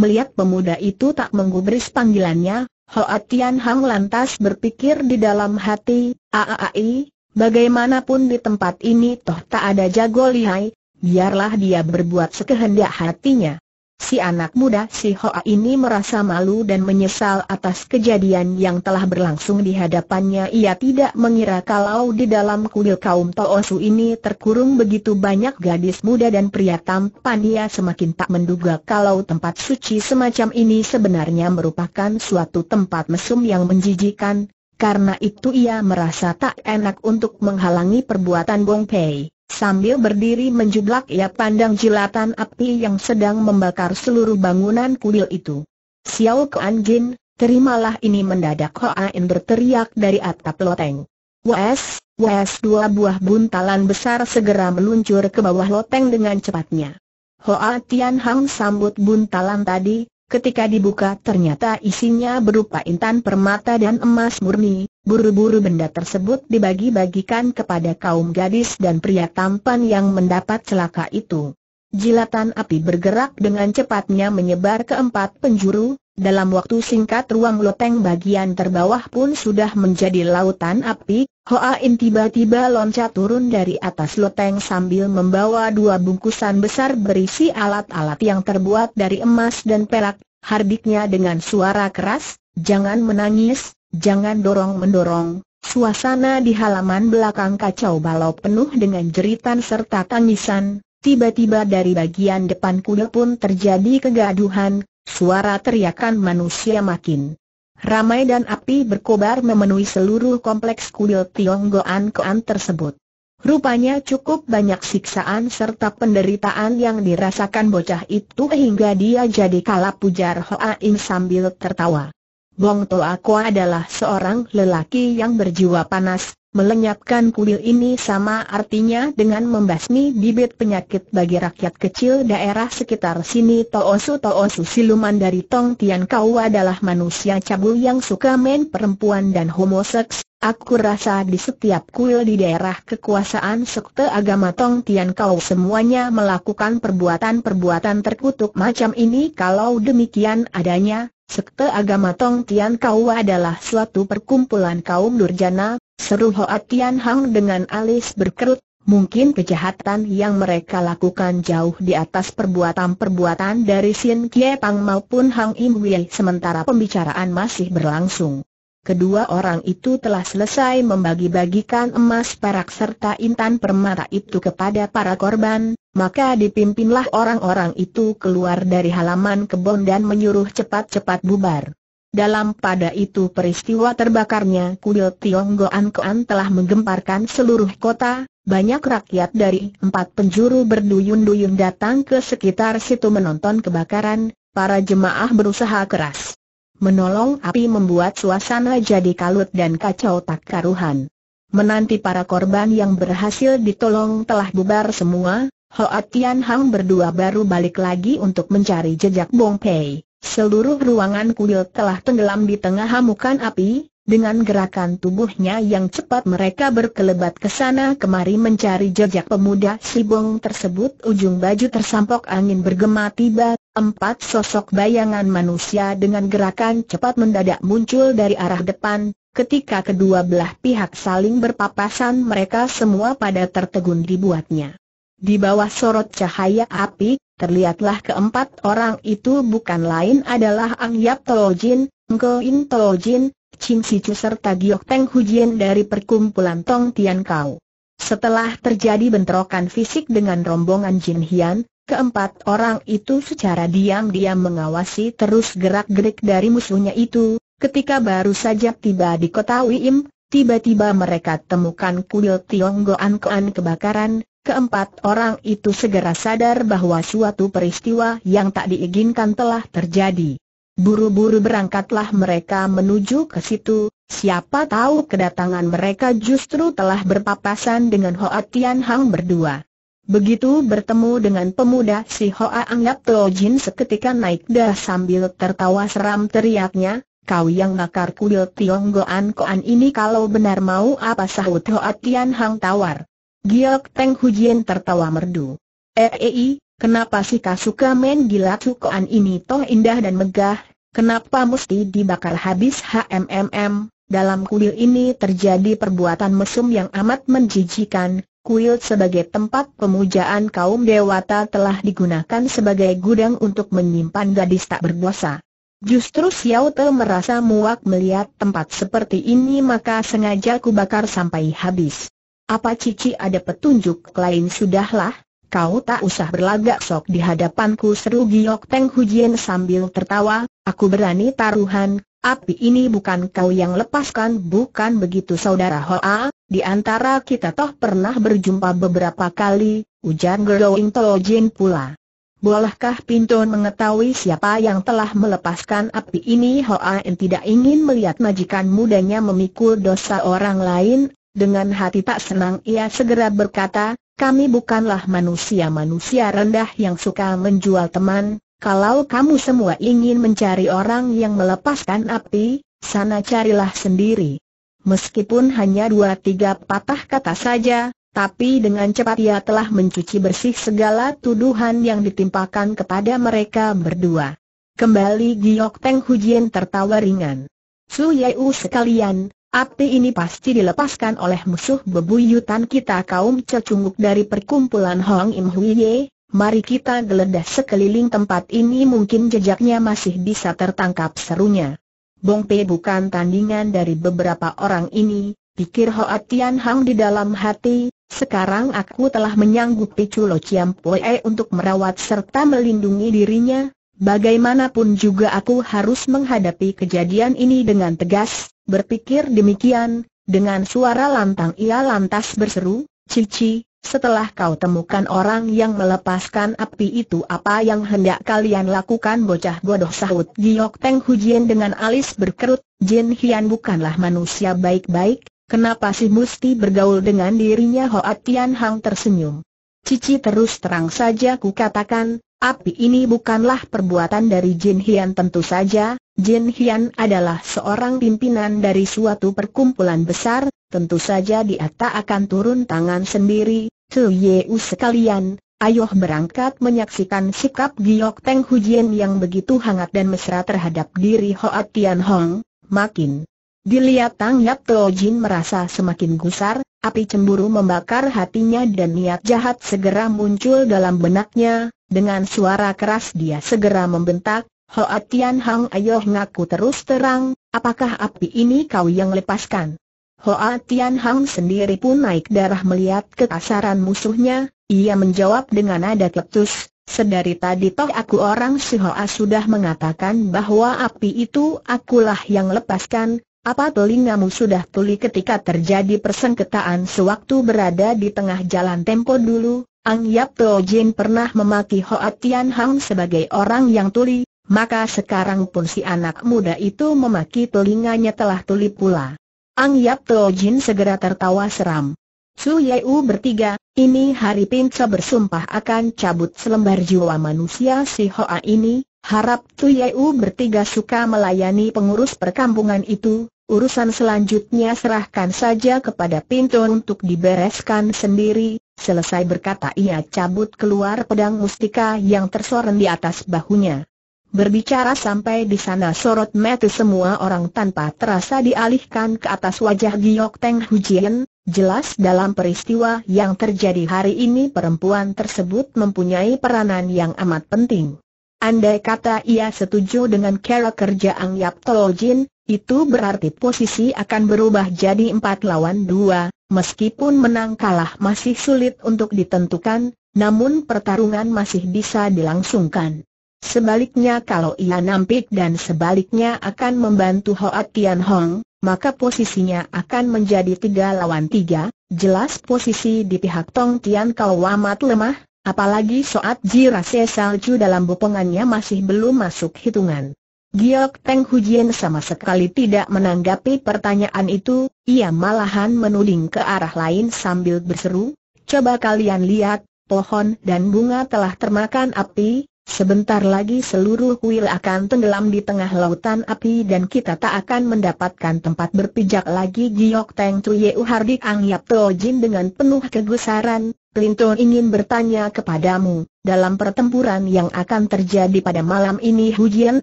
Melihat pemuda itu tak menggubris panggilannya, Hoa Tian Hang lantas berpikir di dalam hati, Aai, bagaimanapun di tempat ini toh tak ada jago lihai, biarlah dia berbuat sekehendak hatinya. Si anak muda si Hoa ini merasa malu dan menyesal atas kejadian yang telah berlangsung di hadapannya. Ia tidak mengira kalau di dalam kuil kaum Toosu ini terkurung begitu banyak gadis muda dan pria tampan. Ia semakin tak menduga kalau tempat suci semacam ini sebenarnya merupakan suatu tempat mesum yang menjijikan. Karena itu ia merasa tak enak untuk menghalangi perbuatan Bong Pei. Sambil berdiri menjublak ia pandang jilatan api yang sedang membakar seluruh bangunan kuil itu. Xiao Kuan Jin, terimalah ini mendadak Ain berteriak dari atap loteng. Wes, wes dua buah buntalan besar segera meluncur ke bawah loteng dengan cepatnya. Hoa Tian Hang sambut buntalan tadi, Ketika dibuka ternyata isinya berupa intan permata dan emas murni, buru-buru benda tersebut dibagi-bagikan kepada kaum gadis dan pria tampan yang mendapat celaka itu. Jilatan api bergerak dengan cepatnya menyebar ke empat penjuru, dalam waktu singkat ruang loteng bagian terbawah pun sudah menjadi lautan api, Hoa In tiba-tiba loncat turun dari atas loteng sambil membawa dua bungkusan besar berisi alat-alat yang terbuat dari emas dan perak, hardiknya dengan suara keras, jangan menangis, jangan dorong-mendorong. Suasana di halaman belakang kacau balau penuh dengan jeritan serta tangisan, tiba-tiba dari bagian depan kuda pun terjadi kegaduhan, Suara teriakan manusia makin ramai dan api berkobar memenuhi seluruh kompleks kuil Tionggoan Koan tersebut. Rupanya cukup banyak siksaan serta penderitaan yang dirasakan bocah itu hingga dia jadi kalah pujar Hoa Ing sambil tertawa. Bong Toa Ko adalah seorang lelaki yang berjiwa panas, Melenyapkan kuil ini sama artinya dengan membasmi bibit penyakit bagi rakyat kecil daerah sekitar sini Toosu Toosu siluman dari Tong Tian Kau adalah manusia cabul yang suka main perempuan dan homoseks Aku rasa di setiap kuil di daerah kekuasaan sekte agama Tong Tian Kau semuanya melakukan perbuatan-perbuatan terkutuk macam ini Kalau demikian adanya, sekte agama Tong Tian Kau adalah suatu perkumpulan kaum durjana Seru Hoa Tian Hang dengan alis berkerut, mungkin kejahatan yang mereka lakukan jauh di atas perbuatan-perbuatan dari Sin Kie Pang maupun Hang Im Wei sementara pembicaraan masih berlangsung. Kedua orang itu telah selesai membagi-bagikan emas perak serta intan permata itu kepada para korban, maka dipimpinlah orang-orang itu keluar dari halaman kebun dan menyuruh cepat-cepat bubar. Dalam pada itu peristiwa terbakarnya kuil Tiong Goan Koan telah menggemparkan seluruh kota, banyak rakyat dari empat penjuru berduyun-duyun datang ke sekitar situ menonton kebakaran, para jemaah berusaha keras. Menolong api membuat suasana jadi kalut dan kacau tak karuhan. Menanti para korban yang berhasil ditolong telah bubar semua, Hoat Tian Hang berdua baru balik lagi untuk mencari jejak Bong Pei. Seluruh ruangan kuil telah tenggelam di tengah hamukan api, dengan gerakan tubuhnya yang cepat mereka berkelebat ke sana kemari mencari jejak pemuda Sibong tersebut ujung baju tersampok angin bergema tiba, empat sosok bayangan manusia dengan gerakan cepat mendadak muncul dari arah depan, ketika kedua belah pihak saling berpapasan mereka semua pada tertegun dibuatnya. Di bawah sorot cahaya api, terlihatlah keempat orang itu bukan lain adalah Ang Yap Tolojin, Ngo In Tolojin, Ching Si Chu serta Giok Hu Hujian dari perkumpulan Tong Tian Kau. Setelah terjadi bentrokan fisik dengan rombongan Jin Hian, keempat orang itu secara diam-diam mengawasi terus gerak-gerik dari musuhnya itu, ketika baru saja tiba di kota Wim, tiba-tiba mereka temukan kuil Tionggoan Koan kebakaran, Keempat orang itu segera sadar bahwa suatu peristiwa yang tak diinginkan telah terjadi. Buru-buru berangkatlah mereka menuju ke situ, siapa tahu kedatangan mereka justru telah berpapasan dengan Hoa Tian Hang berdua. Begitu bertemu dengan pemuda si Hoa anggap Teo Jin seketika naik dah sambil tertawa seram teriaknya, kau yang ngakar kuil Tionggoan Koan ini kalau benar mau apa sahut Hoa Tian Hang tawar. Giok Teng Hujian tertawa merdu. Ei, eh, eh, kenapa si Kasuka main gila cukoan ini toh indah dan megah, kenapa mesti dibakar habis HMMM? Dalam kuil ini terjadi perbuatan mesum yang amat menjijikan, Kuil sebagai tempat pemujaan kaum dewata telah digunakan sebagai gudang untuk menyimpan gadis tak berdosa. Justru Xiao Te merasa muak melihat tempat seperti ini maka sengaja kubakar sampai habis. Apa cici ada petunjuk lain sudahlah, kau tak usah berlagak sok di hadapanku seru Giok teng Hujian sambil tertawa, aku berani taruhan, api ini bukan kau yang lepaskan bukan begitu saudara Hoa, di antara kita toh pernah berjumpa beberapa kali, ujar Gerowing Tojin pula. Bolehkah Pinton mengetahui siapa yang telah melepaskan api ini Hoa yang tidak ingin melihat majikan mudanya memikul dosa orang lain dengan hati tak senang ia segera berkata, kami bukanlah manusia-manusia rendah yang suka menjual teman, kalau kamu semua ingin mencari orang yang melepaskan api, sana carilah sendiri. Meskipun hanya dua tiga patah kata saja, tapi dengan cepat ia telah mencuci bersih segala tuduhan yang ditimpakan kepada mereka berdua. Kembali Giok Teng Hujian tertawa ringan. Su Yeu sekalian, Api ini pasti dilepaskan oleh musuh bebuyutan kita kaum cecunguk dari perkumpulan Hong Im Hui Huiye, mari kita geledah sekeliling tempat ini mungkin jejaknya masih bisa tertangkap serunya. Bong Pei bukan tandingan dari beberapa orang ini, pikir Hoa Tian Hang di dalam hati, sekarang aku telah menyanggupi Culo Chiam Pue untuk merawat serta melindungi dirinya, Bagaimanapun juga aku harus menghadapi kejadian ini dengan tegas, berpikir demikian, dengan suara lantang ia lantas berseru, Cici, setelah kau temukan orang yang melepaskan api itu apa yang hendak kalian lakukan bocah bodoh sahut Giyok Teng Hujian dengan alis berkerut, Jin Hian bukanlah manusia baik-baik, kenapa sih mesti bergaul dengan dirinya Hoa Tian Hang tersenyum. Cici terus terang saja ku katakan, Api ini bukanlah perbuatan dari Jin Hian tentu saja, Jin Hian adalah seorang pimpinan dari suatu perkumpulan besar, tentu saja dia tak akan turun tangan sendiri, Tu Yeu sekalian, ayoh berangkat menyaksikan sikap Giok Teng Hu Hujian yang begitu hangat dan mesra terhadap diri Hoa Tian Hong, makin Dilihat Tang Yap Teo Jin merasa semakin gusar, api cemburu membakar hatinya dan niat jahat segera muncul dalam benaknya, dengan suara keras dia segera membentak, Hoa Tian Hang ayo ngaku terus terang, apakah api ini kau yang lepaskan? Hoa Tian Hang sendiri pun naik darah melihat kekasaran musuhnya, ia menjawab dengan nada ketus, sedari tadi toh aku orang si Hoa sudah mengatakan bahwa api itu akulah yang lepaskan, apa telingamu sudah tuli ketika terjadi persengketaan sewaktu berada di tengah jalan tempo dulu? Ang Yap Teo Jin pernah memaki Hoa Tian Hang sebagai orang yang tuli, maka sekarang pun si anak muda itu memaki telinganya telah tuli pula. Ang Yap Teo Jin segera tertawa seram. Su Yeu bertiga, ini hari pinca bersumpah akan cabut selembar jiwa manusia si Hoa ini, harap Tu Yeu bertiga suka melayani pengurus perkampungan itu, urusan selanjutnya serahkan saja kepada pintu untuk dibereskan sendiri, Selesai berkata ia cabut keluar pedang mustika yang tersorong di atas bahunya. Berbicara sampai di sana sorot mata semua orang tanpa terasa dialihkan ke atas wajah Giok Teng Hujian, jelas dalam peristiwa yang terjadi hari ini perempuan tersebut mempunyai peranan yang amat penting. Andai kata ia setuju dengan cara kerja Ang Yap Jin, itu berarti posisi akan berubah jadi empat lawan dua, Meskipun menang kalah masih sulit untuk ditentukan, namun pertarungan masih bisa dilangsungkan. Sebaliknya kalau ia nampik dan sebaliknya akan membantu Hoat Tian Hong, maka posisinya akan menjadi tiga lawan tiga, jelas posisi di pihak Tong Tian Kau amat lemah, apalagi soat jirase salju dalam bopongannya masih belum masuk hitungan. Giok Teng Hujian sama sekali tidak menanggapi pertanyaan itu, ia malahan menuding ke arah lain sambil berseru, Coba kalian lihat, pohon dan bunga telah termakan api, Sebentar lagi seluruh kuil akan tenggelam di tengah lautan api dan kita tak akan mendapatkan tempat berpijak lagi Giok Teng Tuye Hardik Angyap Tojin dengan penuh kegusaran, Clinton ingin bertanya kepadamu, dalam pertempuran yang akan terjadi pada malam ini hujian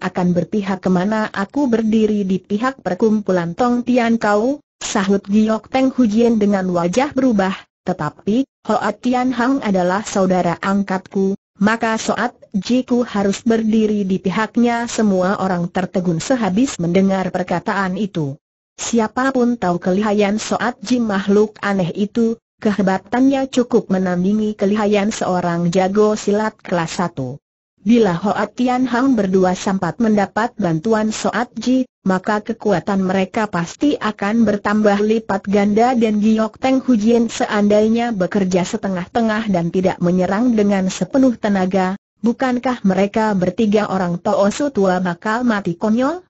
akan berpihak kemana aku berdiri di pihak perkumpulan Tong Tian Kau, sahut Giok Teng Hujian dengan wajah berubah, tetapi, Hoa Tian Hang adalah saudara angkatku, maka Soat Jiku harus berdiri di pihaknya semua orang tertegun sehabis mendengar perkataan itu. Siapapun tahu kelihayan Soat Ji makhluk aneh itu, kehebatannya cukup menandingi kelihayan seorang jago silat kelas satu. Bila Hoat Tian Hang berdua sempat mendapat bantuan Soat Ji, maka kekuatan mereka pasti akan bertambah lipat ganda dan Giok Teng Hujian seandainya bekerja setengah-tengah dan tidak menyerang dengan sepenuh tenaga, bukankah mereka bertiga orang Toosu tua bakal mati konyol?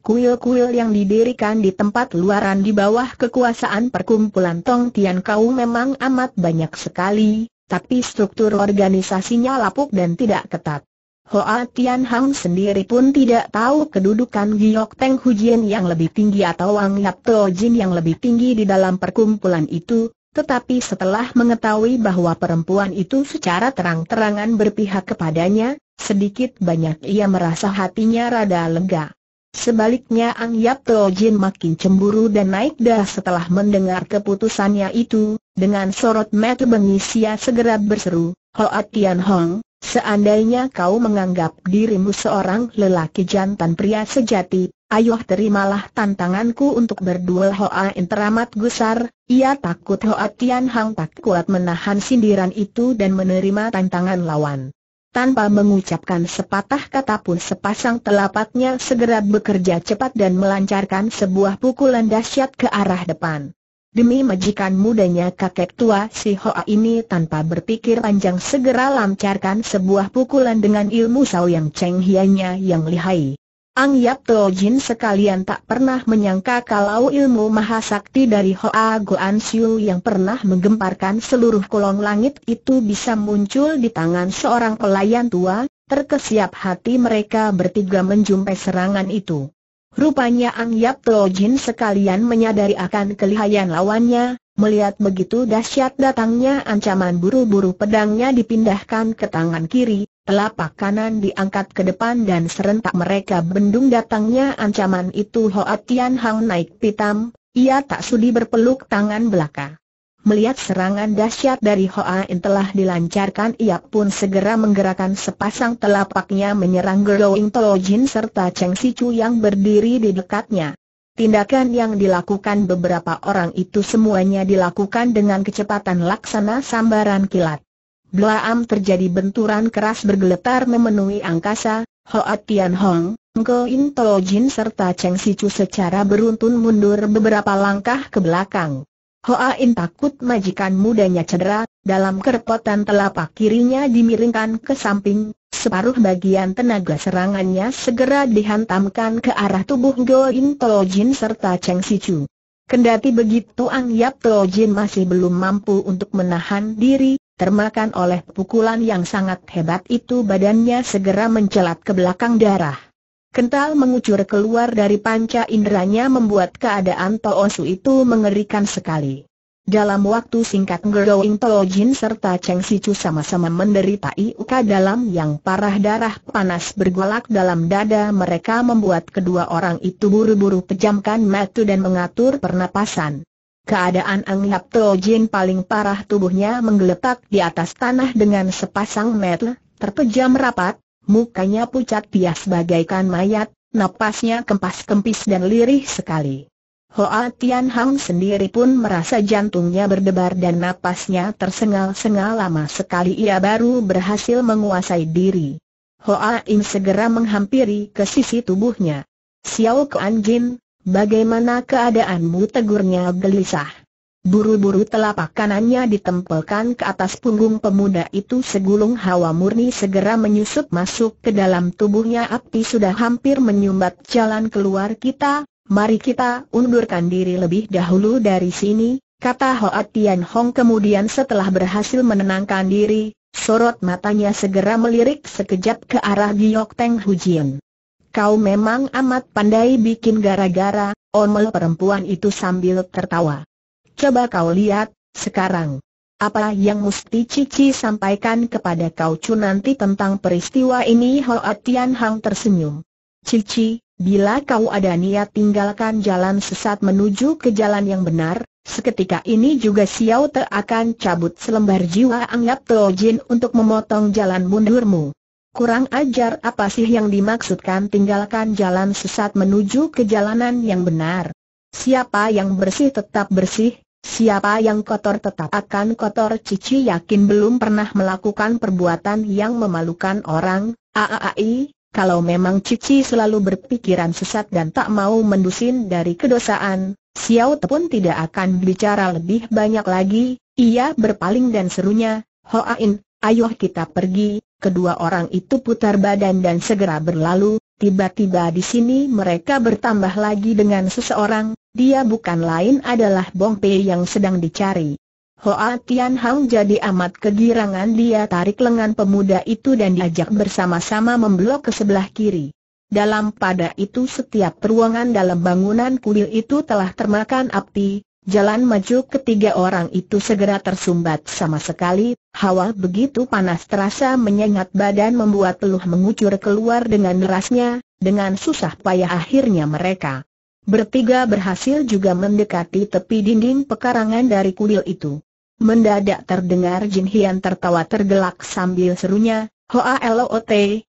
Kuil-kuil yang didirikan di tempat luaran di bawah kekuasaan perkumpulan Tong Tian Kau memang amat banyak sekali, tapi struktur organisasinya lapuk dan tidak ketat. Hoa Tian Hang sendiri pun tidak tahu kedudukan Giok Hu Jin yang lebih tinggi atau Wang Yap Teo Jin yang lebih tinggi di dalam perkumpulan itu, tetapi setelah mengetahui bahwa perempuan itu secara terang-terangan berpihak kepadanya, sedikit banyak ia merasa hatinya rada lega. Sebaliknya Ang Yap Teo Jin makin cemburu dan naik dah setelah mendengar keputusannya itu, dengan sorot mata bengis ia segera berseru, Hoa Tian Hang, Seandainya kau menganggap dirimu seorang lelaki jantan pria sejati, ayoh terimalah tantanganku untuk berduel Hoa In teramat gusar, ia takut Hoa Tian Hang tak kuat menahan sindiran itu dan menerima tantangan lawan. Tanpa mengucapkan sepatah kata pun sepasang telapaknya segera bekerja cepat dan melancarkan sebuah pukulan dahsyat ke arah depan. Demi majikan mudanya kakek tua si Hoa ini tanpa berpikir panjang segera lancarkan sebuah pukulan dengan ilmu Sao yang cenghianya yang lihai. Ang Yap Teo Jin sekalian tak pernah menyangka kalau ilmu mahasakti dari Hoa Goan Siu yang pernah menggemparkan seluruh kolong langit itu bisa muncul di tangan seorang pelayan tua, terkesiap hati mereka bertiga menjumpai serangan itu. Rupanya Ang Yap Tojin sekalian menyadari akan kelihayan lawannya, melihat begitu dahsyat datangnya ancaman buru-buru pedangnya dipindahkan ke tangan kiri, telapak kanan diangkat ke depan dan serentak mereka bendung datangnya ancaman itu Hoa Tian Hang naik pitam, ia tak sudi berpeluk tangan belaka. Melihat serangan dahsyat dari Hoa In telah dilancarkan ia pun segera menggerakkan sepasang telapaknya menyerang Gerowing Tolojin serta Cheng Sichu yang berdiri di dekatnya. Tindakan yang dilakukan beberapa orang itu semuanya dilakukan dengan kecepatan laksana sambaran kilat. Blaam terjadi benturan keras bergeletar memenuhi angkasa, Hoa Tian Hong, Ngko In serta Cheng Sichu secara beruntun mundur beberapa langkah ke belakang. Hoa In takut majikan mudanya cedera, dalam kerpotan telapak kirinya dimiringkan ke samping, separuh bagian tenaga serangannya segera dihantamkan ke arah tubuh Go In Tojin serta Cheng Sichu. Kendati begitu Ang Yap Tojin masih belum mampu untuk menahan diri, termakan oleh pukulan yang sangat hebat itu badannya segera mencelat ke belakang darah. Kental mengucur keluar dari panca inderanya membuat keadaan Toosu itu mengerikan sekali. Dalam waktu singkat Gerowing Jin serta Cheng Sichu sama-sama menderita iuka dalam yang parah darah panas bergolak dalam dada mereka membuat kedua orang itu buru-buru pejamkan mata dan mengatur pernapasan. Keadaan Anglap Toojin paling parah tubuhnya menggeletak di atas tanah dengan sepasang mata, terpejam rapat, Mukanya pucat pias bagaikan mayat, napasnya kempas-kempis dan lirih sekali. Hoa Tian Hang sendiri pun merasa jantungnya berdebar dan napasnya tersengal-sengal lama sekali ia baru berhasil menguasai diri. Hoa In segera menghampiri ke sisi tubuhnya. Xiao Kuan Jin, bagaimana keadaanmu tegurnya gelisah? Buru-buru telapak kanannya ditempelkan ke atas punggung pemuda itu segulung hawa murni segera menyusup masuk ke dalam tubuhnya api sudah hampir menyumbat jalan keluar kita, mari kita undurkan diri lebih dahulu dari sini, kata Hoa Tian Hong kemudian setelah berhasil menenangkan diri, sorot matanya segera melirik sekejap ke arah Giok Teng Hujian. Kau memang amat pandai bikin gara-gara, omel perempuan itu sambil tertawa. Coba kau lihat, sekarang. Apa yang mesti Cici sampaikan kepada kau cu nanti tentang peristiwa ini Hoa Tian Hang tersenyum. Cici, bila kau ada niat tinggalkan jalan sesat menuju ke jalan yang benar, seketika ini juga Xiao Te akan cabut selembar jiwa anggap Teo Jin untuk memotong jalan mundurmu. Kurang ajar apa sih yang dimaksudkan tinggalkan jalan sesat menuju ke jalanan yang benar? Siapa yang bersih tetap bersih, siapa yang kotor tetap akan kotor Cici yakin belum pernah melakukan perbuatan yang memalukan orang, Aaai, kalau memang Cici selalu berpikiran sesat dan tak mau mendusin dari kedosaan, Xiao pun tidak akan bicara lebih banyak lagi, ia berpaling dan serunya, Hoain, ayo kita pergi, kedua orang itu putar badan dan segera berlalu, Tiba-tiba di sini mereka bertambah lagi dengan seseorang, dia bukan lain adalah Bong Pei yang sedang dicari. Hoa Tian Hang jadi amat kegirangan dia tarik lengan pemuda itu dan diajak bersama-sama memblok ke sebelah kiri. Dalam pada itu setiap ruangan dalam bangunan kuil itu telah termakan api, Jalan maju ketiga orang itu segera tersumbat sama sekali, hawa begitu panas terasa menyengat badan membuat peluh mengucur keluar dengan derasnya, dengan susah payah akhirnya mereka. Bertiga berhasil juga mendekati tepi dinding pekarangan dari kuil itu. Mendadak terdengar Jin Hian tertawa tergelak sambil serunya, Hoa Loot,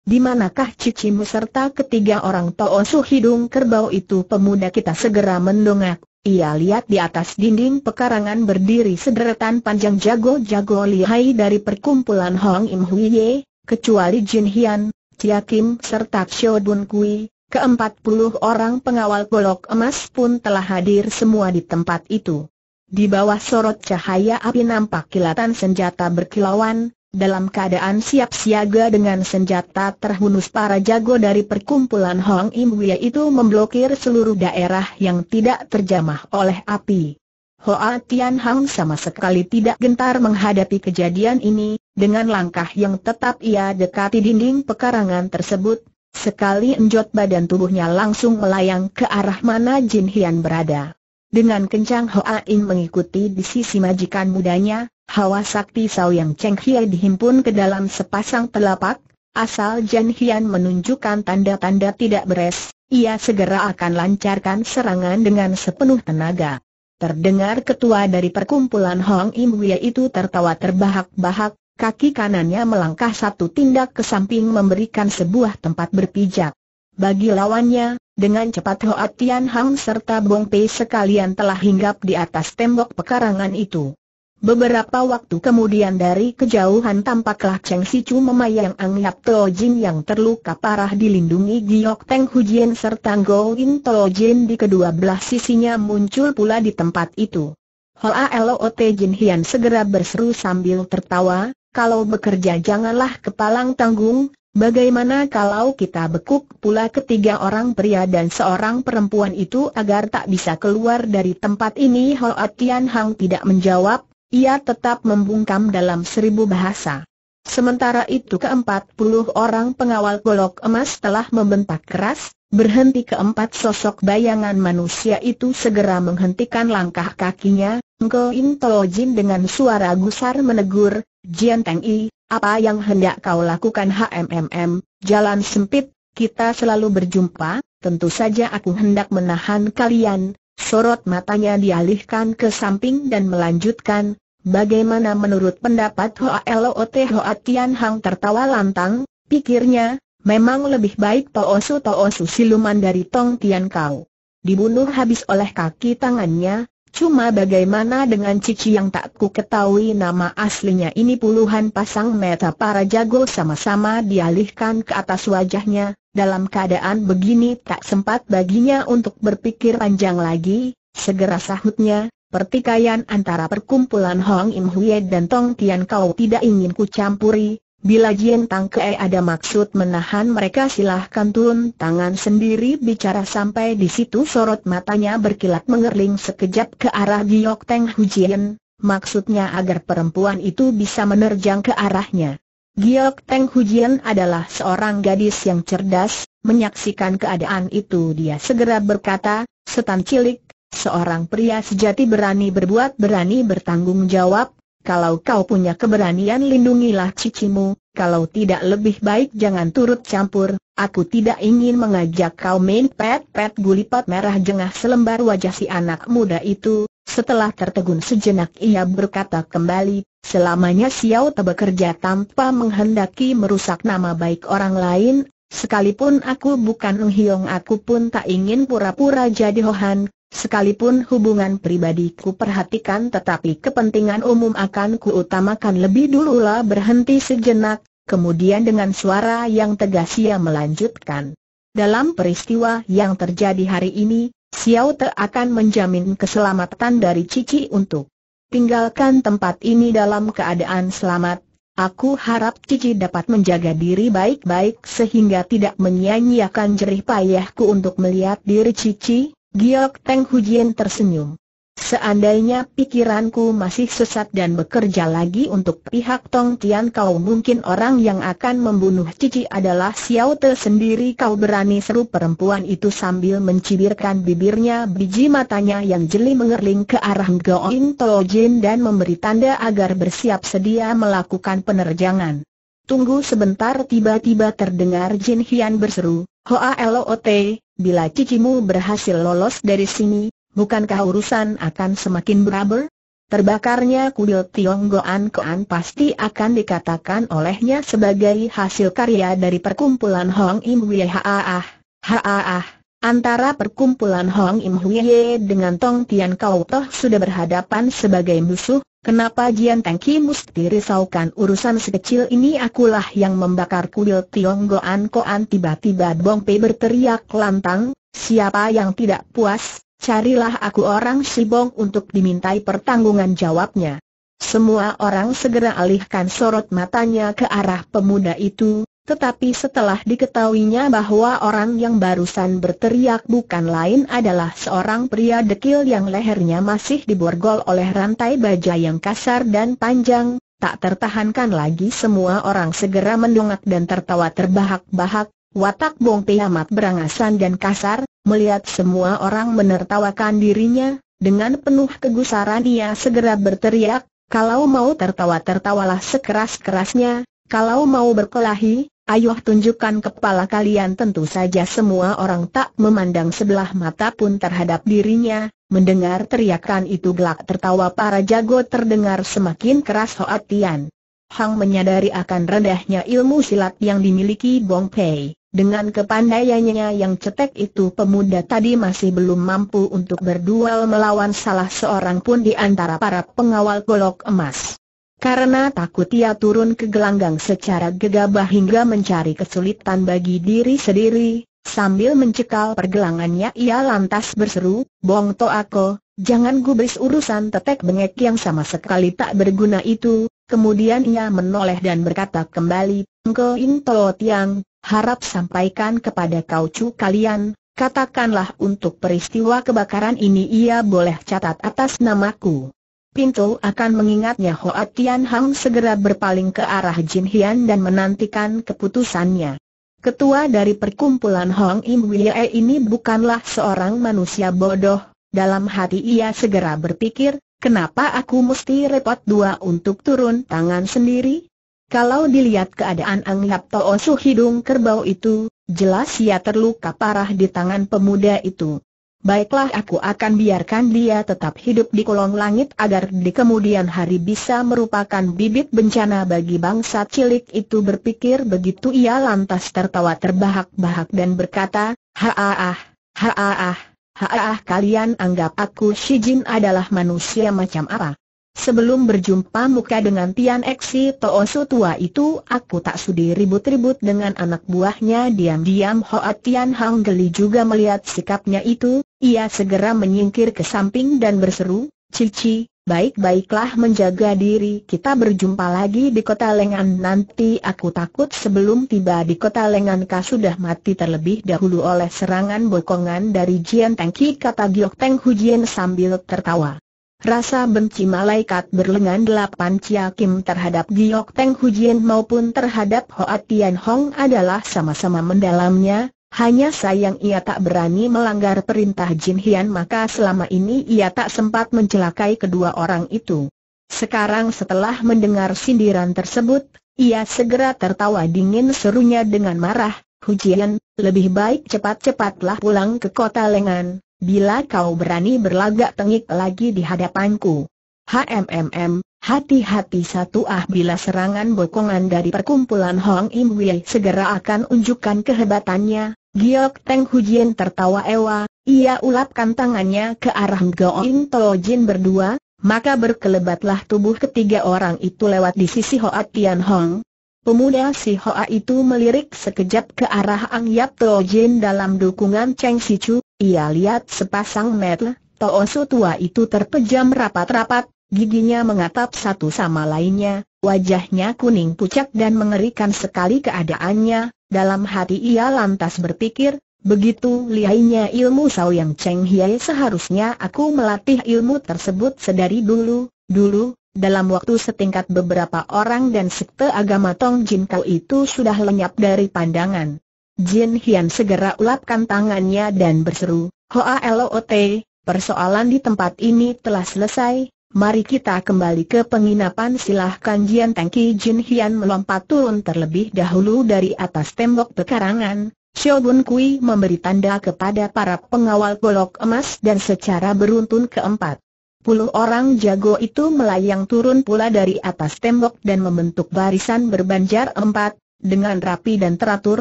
di manakah cicimu serta ketiga orang Toosu hidung kerbau itu pemuda kita segera mendongak, ia lihat di atas dinding pekarangan berdiri sederetan panjang jago-jago lihai dari perkumpulan Hong Im Hui Ye, kecuali Jin Hian, Chia Kim serta Xiao Dun Kui, keempat puluh orang pengawal golok emas pun telah hadir semua di tempat itu. Di bawah sorot cahaya api nampak kilatan senjata berkilauan, dalam keadaan siap siaga dengan senjata terhunus para jago dari perkumpulan Hong Im Wia itu memblokir seluruh daerah yang tidak terjamah oleh api. Hoa Tian Hang sama sekali tidak gentar menghadapi kejadian ini, dengan langkah yang tetap ia dekati dinding pekarangan tersebut, sekali enjot badan tubuhnya langsung melayang ke arah mana Jin Hian berada. Dengan kencang Hoa In mengikuti di sisi majikan mudanya, Hawa sakti Sao Yang Cheng Hie dihimpun ke dalam sepasang telapak, asal Jan Hian menunjukkan tanda-tanda tidak beres, ia segera akan lancarkan serangan dengan sepenuh tenaga. Terdengar ketua dari perkumpulan Hong Im Wia itu tertawa terbahak-bahak, kaki kanannya melangkah satu tindak ke samping memberikan sebuah tempat berpijak. Bagi lawannya, dengan cepat Hoa Tian Hang serta Bong Pei sekalian telah hinggap di atas tembok pekarangan itu. Beberapa waktu kemudian dari kejauhan tampaklah Cheng Sichu memayang Angyap Jin yang terluka parah dilindungi Giok Teng Jin serta Teo Jin di kedua belah sisinya muncul pula di tempat itu. Hoa Lot Jin Hian segera berseru sambil tertawa, kalau bekerja janganlah kepalang tanggung, bagaimana kalau kita bekuk pula ketiga orang pria dan seorang perempuan itu agar tak bisa keluar dari tempat ini Hoa Tian Hang tidak menjawab, ia tetap membungkam dalam seribu bahasa. Sementara itu keempat puluh orang pengawal golok emas telah membentak keras, berhenti keempat sosok bayangan manusia itu segera menghentikan langkah kakinya, Ngo In Jin dengan suara gusar menegur, Jian Teng I, apa yang hendak kau lakukan HMMM, jalan sempit, kita selalu berjumpa, tentu saja aku hendak menahan kalian, Sorot matanya dialihkan ke samping dan melanjutkan, bagaimana menurut pendapat Hoa Loot Hoa Tian Hang tertawa lantang, pikirnya, memang lebih baik Toosu Toosu siluman dari Tong Tian Kau. Dibunuh habis oleh kaki tangannya, cuma bagaimana dengan Cici yang tak ku ketahui nama aslinya ini puluhan pasang meta para jago sama-sama dialihkan ke atas wajahnya, dalam keadaan begini tak sempat baginya untuk berpikir panjang lagi, segera sahutnya, pertikaian antara perkumpulan Hong Im Huye dan Tong Tian Kau tidak ingin kucampuri, bila Jien Tang Kee ada maksud menahan mereka silahkan turun tangan sendiri bicara sampai di situ sorot matanya berkilat mengerling sekejap ke arah Giok Teng Hujien, maksudnya agar perempuan itu bisa menerjang ke arahnya. Giok Teng Hujian adalah seorang gadis yang cerdas, menyaksikan keadaan itu dia segera berkata, setan cilik, seorang pria sejati berani berbuat berani bertanggung jawab, kalau kau punya keberanian lindungilah cicimu, kalau tidak lebih baik jangan turut campur, aku tidak ingin mengajak kau main pet-pet gulipat merah jengah selembar wajah si anak muda itu, setelah tertegun sejenak ia berkata kembali, selamanya Xiao Te bekerja tanpa menghendaki merusak nama baik orang lain, sekalipun aku bukan Ung Hiong aku pun tak ingin pura-pura jadi Hohan, sekalipun hubungan pribadiku perhatikan tetapi kepentingan umum akan kuutamakan lebih dulu lah. berhenti sejenak, kemudian dengan suara yang tegas ia melanjutkan. Dalam peristiwa yang terjadi hari ini, Xiao Te akan menjamin keselamatan dari Cici untuk tinggalkan tempat ini dalam keadaan selamat. Aku harap Cici dapat menjaga diri baik-baik sehingga tidak menyanyiakan jerih payahku untuk melihat diri Cici. Giok Teng Hujian tersenyum. Seandainya pikiranku masih sesat dan bekerja lagi untuk pihak Tong Tian kau mungkin orang yang akan membunuh Cici adalah Xiao Te sendiri kau berani seru perempuan itu sambil mencibirkan bibirnya biji matanya yang jeli mengerling ke arah Goin Jin dan memberi tanda agar bersiap sedia melakukan penerjangan. Tunggu sebentar tiba-tiba terdengar Jin Hian berseru, Hoa Lo Ote, bila Cici mu berhasil lolos dari sini, bukankah urusan akan semakin beraber? Terbakarnya kuil Tionggoan Koan pasti akan dikatakan olehnya sebagai hasil karya dari perkumpulan Hong Im Wei Haaah, Haaah. Antara perkumpulan Hong Im Huiye dengan Tong Tian Kau Toh sudah berhadapan sebagai musuh, kenapa Jian Teng Ki mesti risaukan urusan sekecil ini akulah yang membakar kuil Tionggoan Koan tiba-tiba Bong Pei berteriak lantang, siapa yang tidak puas, Carilah aku orang Sibong untuk dimintai pertanggungan jawabnya. Semua orang segera alihkan sorot matanya ke arah pemuda itu, tetapi setelah diketahuinya bahwa orang yang barusan berteriak bukan lain adalah seorang pria dekil yang lehernya masih diborgol oleh rantai baja yang kasar dan panjang, tak tertahankan lagi semua orang segera mendongak dan tertawa terbahak-bahak, watak Bong amat berangasan dan kasar, Melihat semua orang menertawakan dirinya, dengan penuh kegusaran ia segera berteriak, kalau mau tertawa tertawalah sekeras-kerasnya, kalau mau berkelahi, ayo tunjukkan kepala kalian tentu saja semua orang tak memandang sebelah mata pun terhadap dirinya, mendengar teriakan itu gelak tertawa para jago terdengar semakin keras hoatian. Hang menyadari akan rendahnya ilmu silat yang dimiliki Bong Pei. Dengan kepandaiannya yang cetek itu pemuda tadi masih belum mampu untuk berduel melawan salah seorang pun di antara para pengawal golok emas. Karena takut ia turun ke gelanggang secara gegabah hingga mencari kesulitan bagi diri sendiri, sambil mencekal pergelangannya ia lantas berseru, Bong to aku, jangan gubris urusan tetek bengek yang sama sekali tak berguna itu, kemudian ia menoleh dan berkata kembali, Engko in to tiang, harap sampaikan kepada kaucu kalian, katakanlah untuk peristiwa kebakaran ini ia boleh catat atas namaku. Pintu akan mengingatnya Hoa Tian Hang segera berpaling ke arah Jin Hian dan menantikan keputusannya. Ketua dari perkumpulan Hong Im Wee ini bukanlah seorang manusia bodoh, dalam hati ia segera berpikir, kenapa aku mesti repot dua untuk turun tangan sendiri? Kalau dilihat keadaan Ang Toh Su hidung kerbau itu, jelas ia terluka parah di tangan pemuda itu. Baiklah aku akan biarkan dia tetap hidup di kolong langit agar di kemudian hari bisa merupakan bibit bencana bagi bangsa cilik itu berpikir begitu ia lantas tertawa terbahak-bahak dan berkata, Haaah, haaah, haaah kalian anggap aku Shijin adalah manusia macam apa? Sebelum berjumpa muka dengan Tian Eksi Toosu tua itu aku tak sudi ribut-ribut dengan anak buahnya diam-diam Hoat Tian Hang Geli juga melihat sikapnya itu, ia segera menyingkir ke samping dan berseru, Cici, baik-baiklah menjaga diri kita berjumpa lagi di kota Lengan nanti aku takut sebelum tiba di kota Lengan kau sudah mati terlebih dahulu oleh serangan bokongan dari Jian Tengki kata Giok Teng Hujian sambil tertawa. Rasa benci malaikat berlengan delapan Chia Kim terhadap Giok Teng Hujian maupun terhadap Hoa Tian Hong adalah sama-sama mendalamnya, hanya sayang ia tak berani melanggar perintah Jin Hian maka selama ini ia tak sempat mencelakai kedua orang itu. Sekarang setelah mendengar sindiran tersebut, ia segera tertawa dingin serunya dengan marah, Hujian, lebih baik cepat-cepatlah pulang ke kota Lengan, bila kau berani berlagak tengik lagi di hadapanku. HMMM, hati-hati satu ah bila serangan bokongan dari perkumpulan Hong Im Wei segera akan unjukkan kehebatannya, Giok Teng Hujian tertawa ewa, ia ulapkan tangannya ke arah Gao Ying Tao Jin berdua, maka berkelebatlah tubuh ketiga orang itu lewat di sisi Hoa Tian Hong. Pemuda si Hoa itu melirik sekejap ke arah Ang Yap Tao Jin dalam dukungan Cheng Si Chu, ia lihat sepasang mata, Toosu tua itu terpejam rapat-rapat, giginya mengatap satu sama lainnya, wajahnya kuning pucat dan mengerikan sekali keadaannya, dalam hati ia lantas berpikir, Begitu lihainya ilmu Sao yang Cheng Hiai seharusnya aku melatih ilmu tersebut sedari dulu, dulu, dalam waktu setingkat beberapa orang dan sekte agama Tong Jin Kau itu sudah lenyap dari pandangan. Jin Hian segera ulapkan tangannya dan berseru, Hoa Loot, persoalan di tempat ini telah selesai, mari kita kembali ke penginapan silahkan Jian Tengki Jin Hian melompat turun terlebih dahulu dari atas tembok pekarangan, Shogun Kui memberi tanda kepada para pengawal golok emas dan secara beruntun keempat. Puluh orang jago itu melayang turun pula dari atas tembok dan membentuk barisan berbanjar empat, dengan rapi dan teratur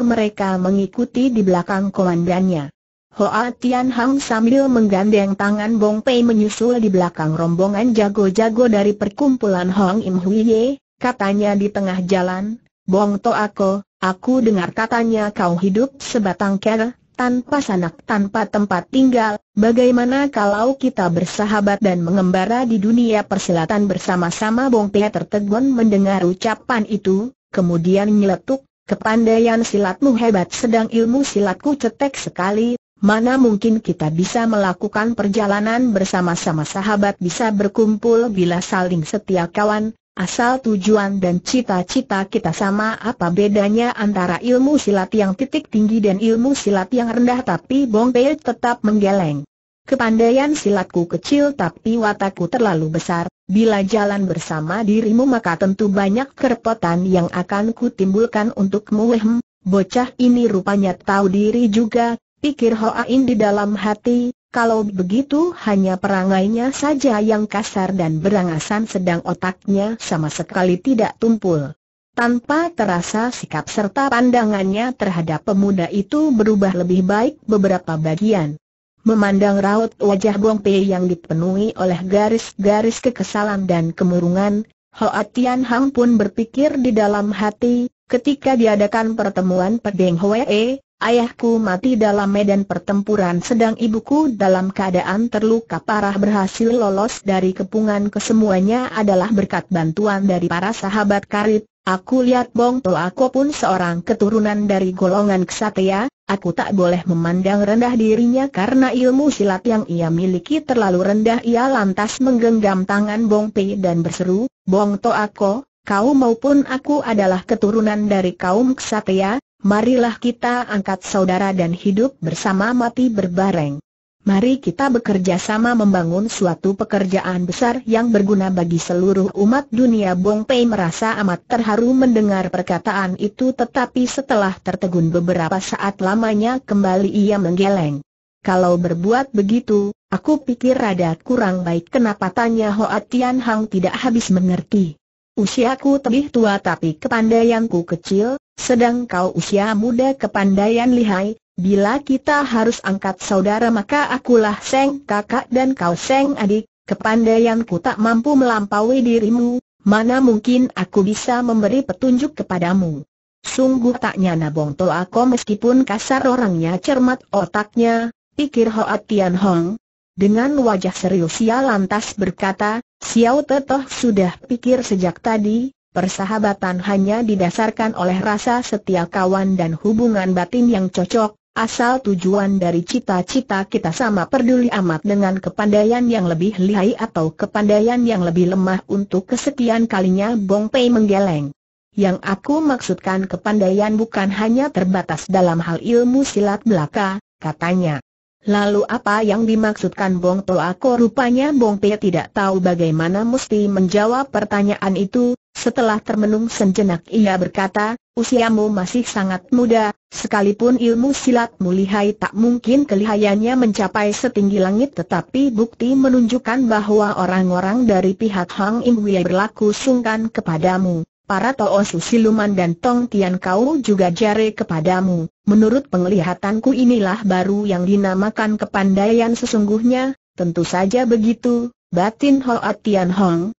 mereka mengikuti di belakang komandannya. Hoa Tian Hang sambil menggandeng tangan Bong Pei menyusul di belakang rombongan jago-jago dari perkumpulan Hong Im Huiye, katanya di tengah jalan, Bong To Ako, aku dengar katanya kau hidup sebatang kera, tanpa sanak tanpa tempat tinggal, bagaimana kalau kita bersahabat dan mengembara di dunia persilatan bersama-sama Bong Pei tertegun mendengar ucapan itu, kemudian nyeletuk, kepandaian silatmu hebat sedang ilmu silatku cetek sekali, Mana mungkin kita bisa melakukan perjalanan bersama-sama sahabat bisa berkumpul bila saling setia kawan, asal tujuan dan cita-cita kita sama apa bedanya antara ilmu silat yang titik tinggi dan ilmu silat yang rendah tapi Bong Pei tetap menggeleng. Kepandaian silatku kecil tapi watakku terlalu besar, Bila jalan bersama dirimu maka tentu banyak kerepotan yang akan kutimbulkan untukmu Wehm, hmm, bocah ini rupanya tahu diri juga, pikir Hoain di dalam hati, kalau begitu hanya perangainya saja yang kasar dan berangasan sedang otaknya sama sekali tidak tumpul. Tanpa terasa sikap serta pandangannya terhadap pemuda itu berubah lebih baik beberapa bagian. Memandang raut wajah Bong Pei yang dipenuhi oleh garis-garis kekesalan dan kemurungan, Hoa Tian Hang pun berpikir di dalam hati, ketika diadakan pertemuan Pedeng Hwee, ayahku mati dalam medan pertempuran sedang ibuku dalam keadaan terluka parah berhasil lolos dari kepungan kesemuanya adalah berkat bantuan dari para sahabat karib, aku lihat Bong Toa Ko pun seorang keturunan dari golongan kesatria, Aku tak boleh memandang rendah dirinya karena ilmu silat yang ia miliki terlalu rendah Ia lantas menggenggam tangan Bong Pei dan berseru, Bong To Ako, kau maupun aku adalah keturunan dari kaum ksatria, marilah kita angkat saudara dan hidup bersama mati berbareng Mari kita bekerja sama membangun suatu pekerjaan besar yang berguna bagi seluruh umat dunia Bong Pei merasa amat terharu mendengar perkataan itu tetapi setelah tertegun beberapa saat lamanya kembali ia menggeleng. Kalau berbuat begitu, aku pikir rada kurang baik kenapa tanya Hoa Tian Hang tidak habis mengerti. Usiaku lebih tua tapi kepandaianku kecil, sedang kau usia muda kepandaian lihai, Bila kita harus angkat saudara maka akulah Seng kakak dan kau Seng adik, kepandaianku tak mampu melampaui dirimu, mana mungkin aku bisa memberi petunjuk kepadamu. Sungguh tak nyana Bong to aku meskipun kasar orangnya cermat otaknya, pikir Hoa Tian Hong. Dengan wajah serius ia lantas berkata, Xiao Tetoh sudah pikir sejak tadi, persahabatan hanya didasarkan oleh rasa setia kawan dan hubungan batin yang cocok, Asal tujuan dari cita-cita kita sama peduli amat dengan kepandaian yang lebih lihai atau kepandaian yang lebih lemah untuk kesekian kalinya Bong Pei menggeleng. Yang aku maksudkan kepandaian bukan hanya terbatas dalam hal ilmu silat belaka, katanya. Lalu apa yang dimaksudkan Bong Ko? rupanya Bong Pei tidak tahu bagaimana mesti menjawab pertanyaan itu, setelah termenung senjenak ia berkata, usiamu masih sangat muda, sekalipun ilmu silat lihai tak mungkin kelihayannya mencapai setinggi langit tetapi bukti menunjukkan bahwa orang-orang dari pihak Hang Im Wei berlaku sungkan kepadamu. Para Toosu Siluman dan Tong Tian Kau juga jare kepadamu. Menurut penglihatanku inilah baru yang dinamakan kepandaian sesungguhnya, tentu saja begitu, batin Hoa Tian Hong,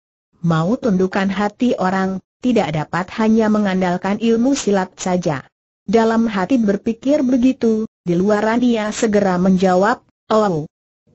mau tundukkan hati orang, tidak dapat hanya mengandalkan ilmu silat saja. Dalam hati berpikir begitu, di luaran ia segera menjawab, Oh,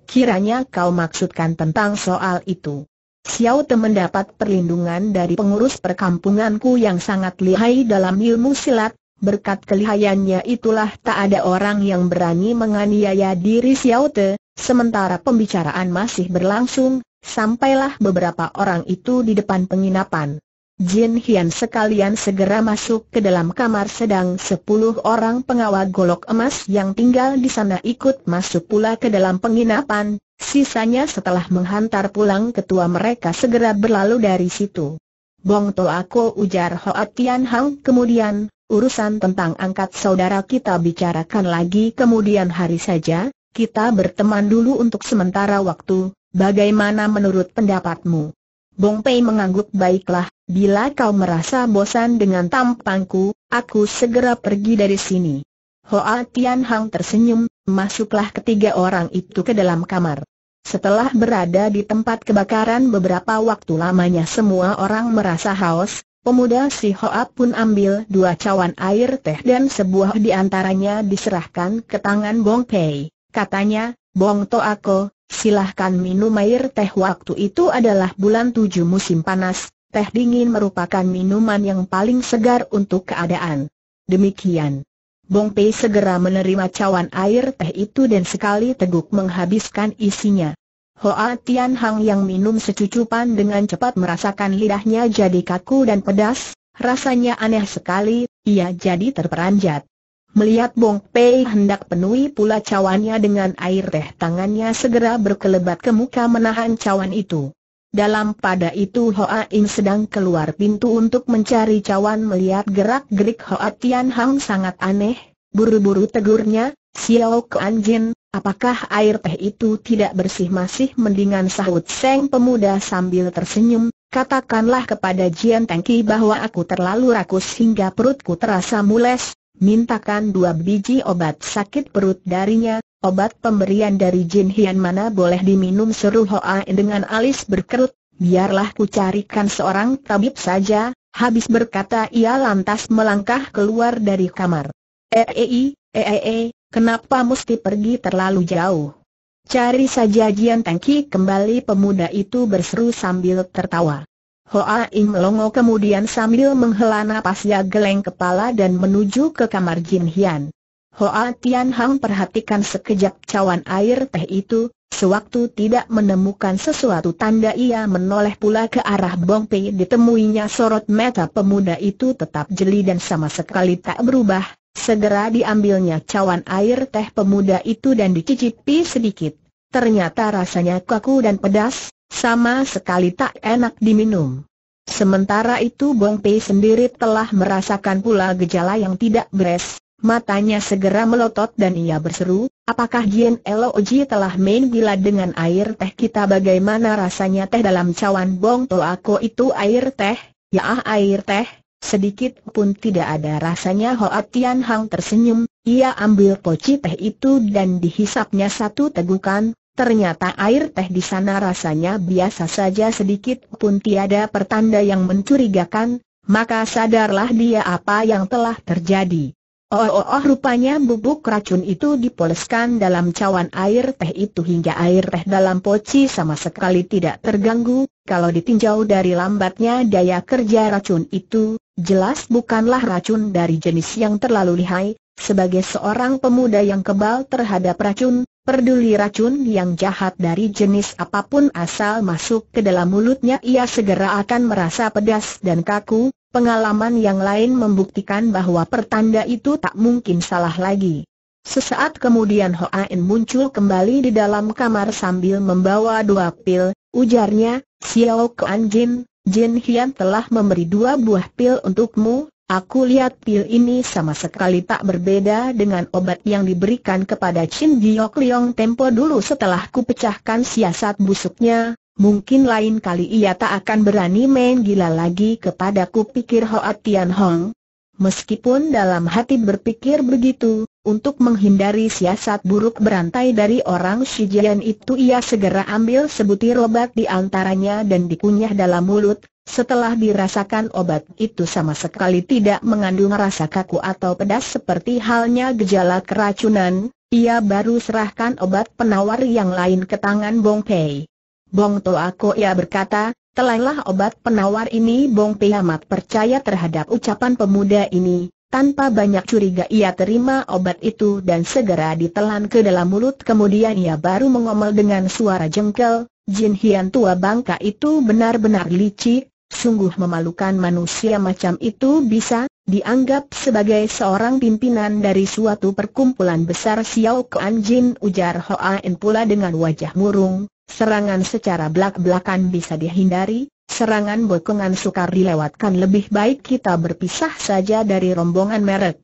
kiranya kau maksudkan tentang soal itu. Xiao Te mendapat perlindungan dari pengurus perkampunganku yang sangat lihai dalam ilmu silat, berkat kelihayannya itulah tak ada orang yang berani menganiaya diri Xiao Te, sementara pembicaraan masih berlangsung, Sampailah beberapa orang itu di depan penginapan. Jin Hian sekalian segera masuk ke dalam kamar sedang sepuluh orang pengawal golok emas yang tinggal di sana ikut masuk pula ke dalam penginapan, sisanya setelah menghantar pulang ketua mereka segera berlalu dari situ. Bong To Ako ujar Hoa Tian Hang kemudian, urusan tentang angkat saudara kita bicarakan lagi kemudian hari saja, kita berteman dulu untuk sementara waktu, Bagaimana menurut pendapatmu? Bong Pei mengangguk baiklah, bila kau merasa bosan dengan tampangku, aku segera pergi dari sini. Hoa Tian Hang tersenyum, masuklah ketiga orang itu ke dalam kamar. Setelah berada di tempat kebakaran beberapa waktu lamanya semua orang merasa haus, pemuda si Hoa pun ambil dua cawan air teh dan sebuah di antaranya diserahkan ke tangan Bong Pei. Katanya, Bong Toako, silahkan minum air teh waktu itu adalah bulan tujuh musim panas, teh dingin merupakan minuman yang paling segar untuk keadaan. Demikian. Bong Pei segera menerima cawan air teh itu dan sekali teguk menghabiskan isinya. Hoa Tian Hang yang minum secucupan dengan cepat merasakan lidahnya jadi kaku dan pedas, rasanya aneh sekali, ia jadi terperanjat. Melihat Bong Pei hendak penuhi pula cawannya dengan air teh tangannya segera berkelebat ke muka menahan cawan itu. Dalam pada itu Hoa In sedang keluar pintu untuk mencari cawan melihat gerak-gerik Hoa Tian Hang sangat aneh, buru-buru tegurnya, Xiao Kuan Jin, apakah air teh itu tidak bersih masih mendingan sahut Seng pemuda sambil tersenyum, katakanlah kepada Jian Tengki bahwa aku terlalu rakus hingga perutku terasa mules, mintakan dua biji obat sakit perut darinya, obat pemberian dari Jin Hian mana boleh diminum seru Hoa dengan alis berkerut, biarlah ku carikan seorang tabib saja, habis berkata ia lantas melangkah keluar dari kamar. Eei, eh, eh, eee, eh, kenapa mesti pergi terlalu jauh? Cari saja Jian Tengki kembali pemuda itu berseru sambil tertawa. Hoa Im Longo kemudian sambil menghela napasnya geleng kepala dan menuju ke kamar Jin Hian. Hoa Tian Hang perhatikan sekejap cawan air teh itu, sewaktu tidak menemukan sesuatu tanda ia menoleh pula ke arah Bong Pei ditemuinya sorot mata pemuda itu tetap jeli dan sama sekali tak berubah, segera diambilnya cawan air teh pemuda itu dan dicicipi sedikit. Ternyata rasanya kaku dan pedas, sama sekali tak enak diminum. Sementara itu Bong Pei sendiri telah merasakan pula gejala yang tidak beres, matanya segera melotot dan ia berseru, apakah Jien Eloji telah main gila dengan air teh kita bagaimana rasanya teh dalam cawan Bong To aku itu air teh, ya ah air teh, sedikit pun tidak ada rasanya Hoa Tian Hang tersenyum, ia ambil poci teh itu dan dihisapnya satu tegukan, Ternyata air teh di sana rasanya biasa saja sedikit pun tiada pertanda yang mencurigakan, maka sadarlah dia apa yang telah terjadi. Oh, oh, oh rupanya bubuk racun itu dipoleskan dalam cawan air teh itu hingga air teh dalam poci sama sekali tidak terganggu, kalau ditinjau dari lambatnya daya kerja racun itu, jelas bukanlah racun dari jenis yang terlalu lihai, sebagai seorang pemuda yang kebal terhadap racun, Perduli racun yang jahat dari jenis apapun asal masuk ke dalam mulutnya ia segera akan merasa pedas dan kaku, pengalaman yang lain membuktikan bahwa pertanda itu tak mungkin salah lagi. Sesaat kemudian Ho Ain muncul kembali di dalam kamar sambil membawa dua pil, ujarnya, Xiao Kuan Jin, Jin Hian telah memberi dua buah pil untukmu, Aku lihat pil ini sama sekali tak berbeda dengan obat yang diberikan kepada Chin Giok Leong tempo dulu setelah ku pecahkan siasat busuknya, mungkin lain kali ia tak akan berani main gila lagi kepadaku pikir Hoa Tian Hong. Meskipun dalam hati berpikir begitu, untuk menghindari siasat buruk berantai dari orang Shijian itu ia segera ambil sebutir obat di antaranya dan dikunyah dalam mulut, setelah dirasakan obat itu sama sekali tidak mengandung rasa kaku atau pedas seperti halnya gejala keracunan, ia baru serahkan obat penawar yang lain ke tangan Bong Pei. Bong Toako ia berkata, telahlah obat penawar ini Bong Pei amat percaya terhadap ucapan pemuda ini, tanpa banyak curiga ia terima obat itu dan segera ditelan ke dalam mulut kemudian ia baru mengomel dengan suara jengkel, Jin Hian tua bangka itu benar-benar licik, Sungguh memalukan manusia macam itu bisa dianggap sebagai seorang pimpinan dari suatu perkumpulan besar Xiao Kuan Jin ujar Hoa En pula dengan wajah murung, serangan secara belak-belakan bisa dihindari, serangan bokongan sukar dilewatkan lebih baik kita berpisah saja dari rombongan merek.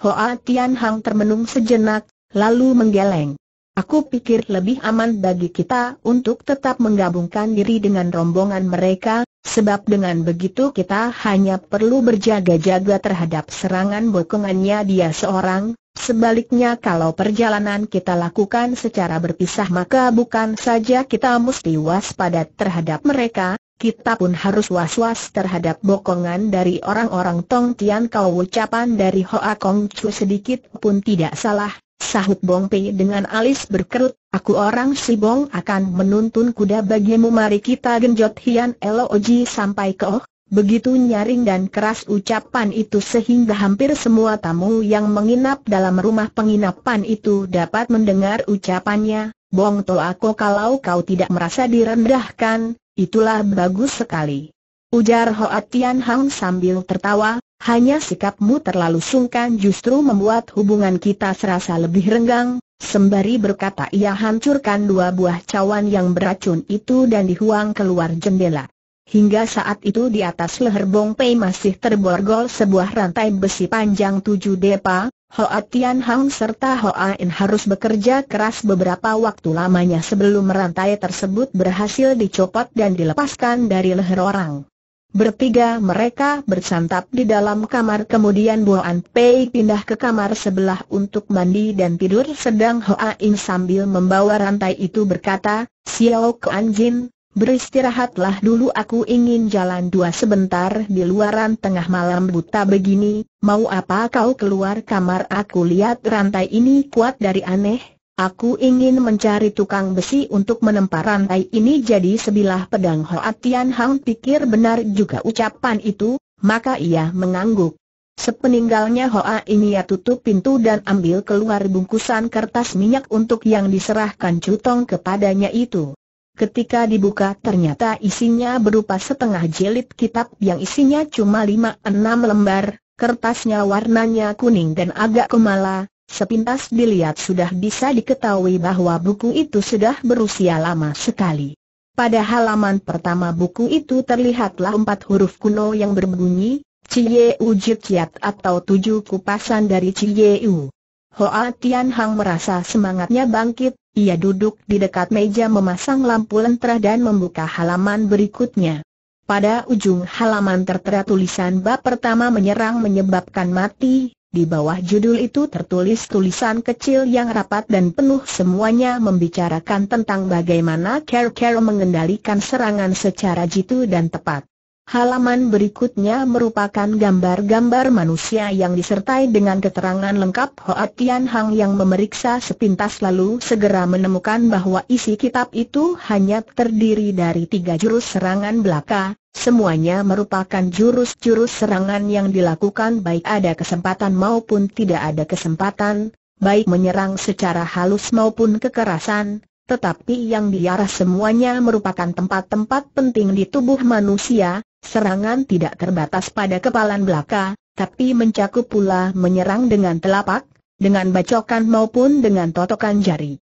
Hoa Tian Hang termenung sejenak, lalu menggeleng. Aku pikir lebih aman bagi kita untuk tetap menggabungkan diri dengan rombongan mereka, sebab dengan begitu kita hanya perlu berjaga-jaga terhadap serangan bokongannya dia seorang, sebaliknya kalau perjalanan kita lakukan secara berpisah maka bukan saja kita mesti waspada terhadap mereka, kita pun harus was-was terhadap bokongan dari orang-orang Tong Tian Kau ucapan dari Hoa Kong Chu sedikit pun tidak salah, Sahut Bong Pei dengan alis berkerut, aku orang si Bong akan menuntun kuda bagimu mari kita genjot Hian Eloji sampai ke Oh. Begitu nyaring dan keras ucapan itu sehingga hampir semua tamu yang menginap dalam rumah penginapan itu dapat mendengar ucapannya, Bong To Ako kalau kau tidak merasa direndahkan, itulah bagus sekali. Ujar Hoat Tian Hang sambil tertawa, hanya sikapmu terlalu sungkan justru membuat hubungan kita serasa lebih renggang, sembari berkata ia hancurkan dua buah cawan yang beracun itu dan dihuang keluar jendela. Hingga saat itu di atas leher Bong Pei masih terborgol sebuah rantai besi panjang tujuh depa, Hoa Tian Hang serta Hoa In harus bekerja keras beberapa waktu lamanya sebelum rantai tersebut berhasil dicopot dan dilepaskan dari leher orang. Bertiga mereka bersantap di dalam kamar kemudian Buan Pei pindah ke kamar sebelah untuk mandi dan tidur sedang Hoa In sambil membawa rantai itu berkata, Xiao Kuan Jin, beristirahatlah dulu aku ingin jalan dua sebentar di luaran tengah malam buta begini, mau apa kau keluar kamar aku lihat rantai ini kuat dari aneh, Aku ingin mencari tukang besi untuk menempa rantai ini jadi sebilah pedang Hoa Tian Hang pikir benar juga ucapan itu, maka ia mengangguk. Sepeninggalnya Hoa ini ia tutup pintu dan ambil keluar bungkusan kertas minyak untuk yang diserahkan Cutong kepadanya itu. Ketika dibuka ternyata isinya berupa setengah jilid kitab yang isinya cuma lima enam lembar, kertasnya warnanya kuning dan agak kemala, Sepintas dilihat sudah bisa diketahui bahwa buku itu sudah berusia lama sekali. Pada halaman pertama buku itu terlihatlah empat huruf kuno yang berbunyi, Cie Ujit Ciat atau tujuh kupasan dari Cie U. Hoa Tian Hang merasa semangatnya bangkit, ia duduk di dekat meja memasang lampu lentera dan membuka halaman berikutnya. Pada ujung halaman tertera tulisan bab pertama menyerang menyebabkan mati, di bawah judul itu tertulis tulisan kecil yang rapat dan penuh semuanya membicarakan tentang bagaimana Care Care mengendalikan serangan secara jitu dan tepat halaman berikutnya merupakan gambar-gambar manusia yang disertai dengan keterangan lengkap Hoa Tian Hang yang memeriksa sepintas lalu segera menemukan bahwa isi kitab itu hanya terdiri dari tiga jurus serangan belaka, semuanya merupakan jurus-jurus serangan yang dilakukan baik ada kesempatan maupun tidak ada kesempatan, baik menyerang secara halus maupun kekerasan, tetapi yang diarah semuanya merupakan tempat-tempat penting di tubuh manusia, Serangan tidak terbatas pada kepalan belaka, tapi mencakup pula menyerang dengan telapak, dengan bacokan maupun dengan totokan jari.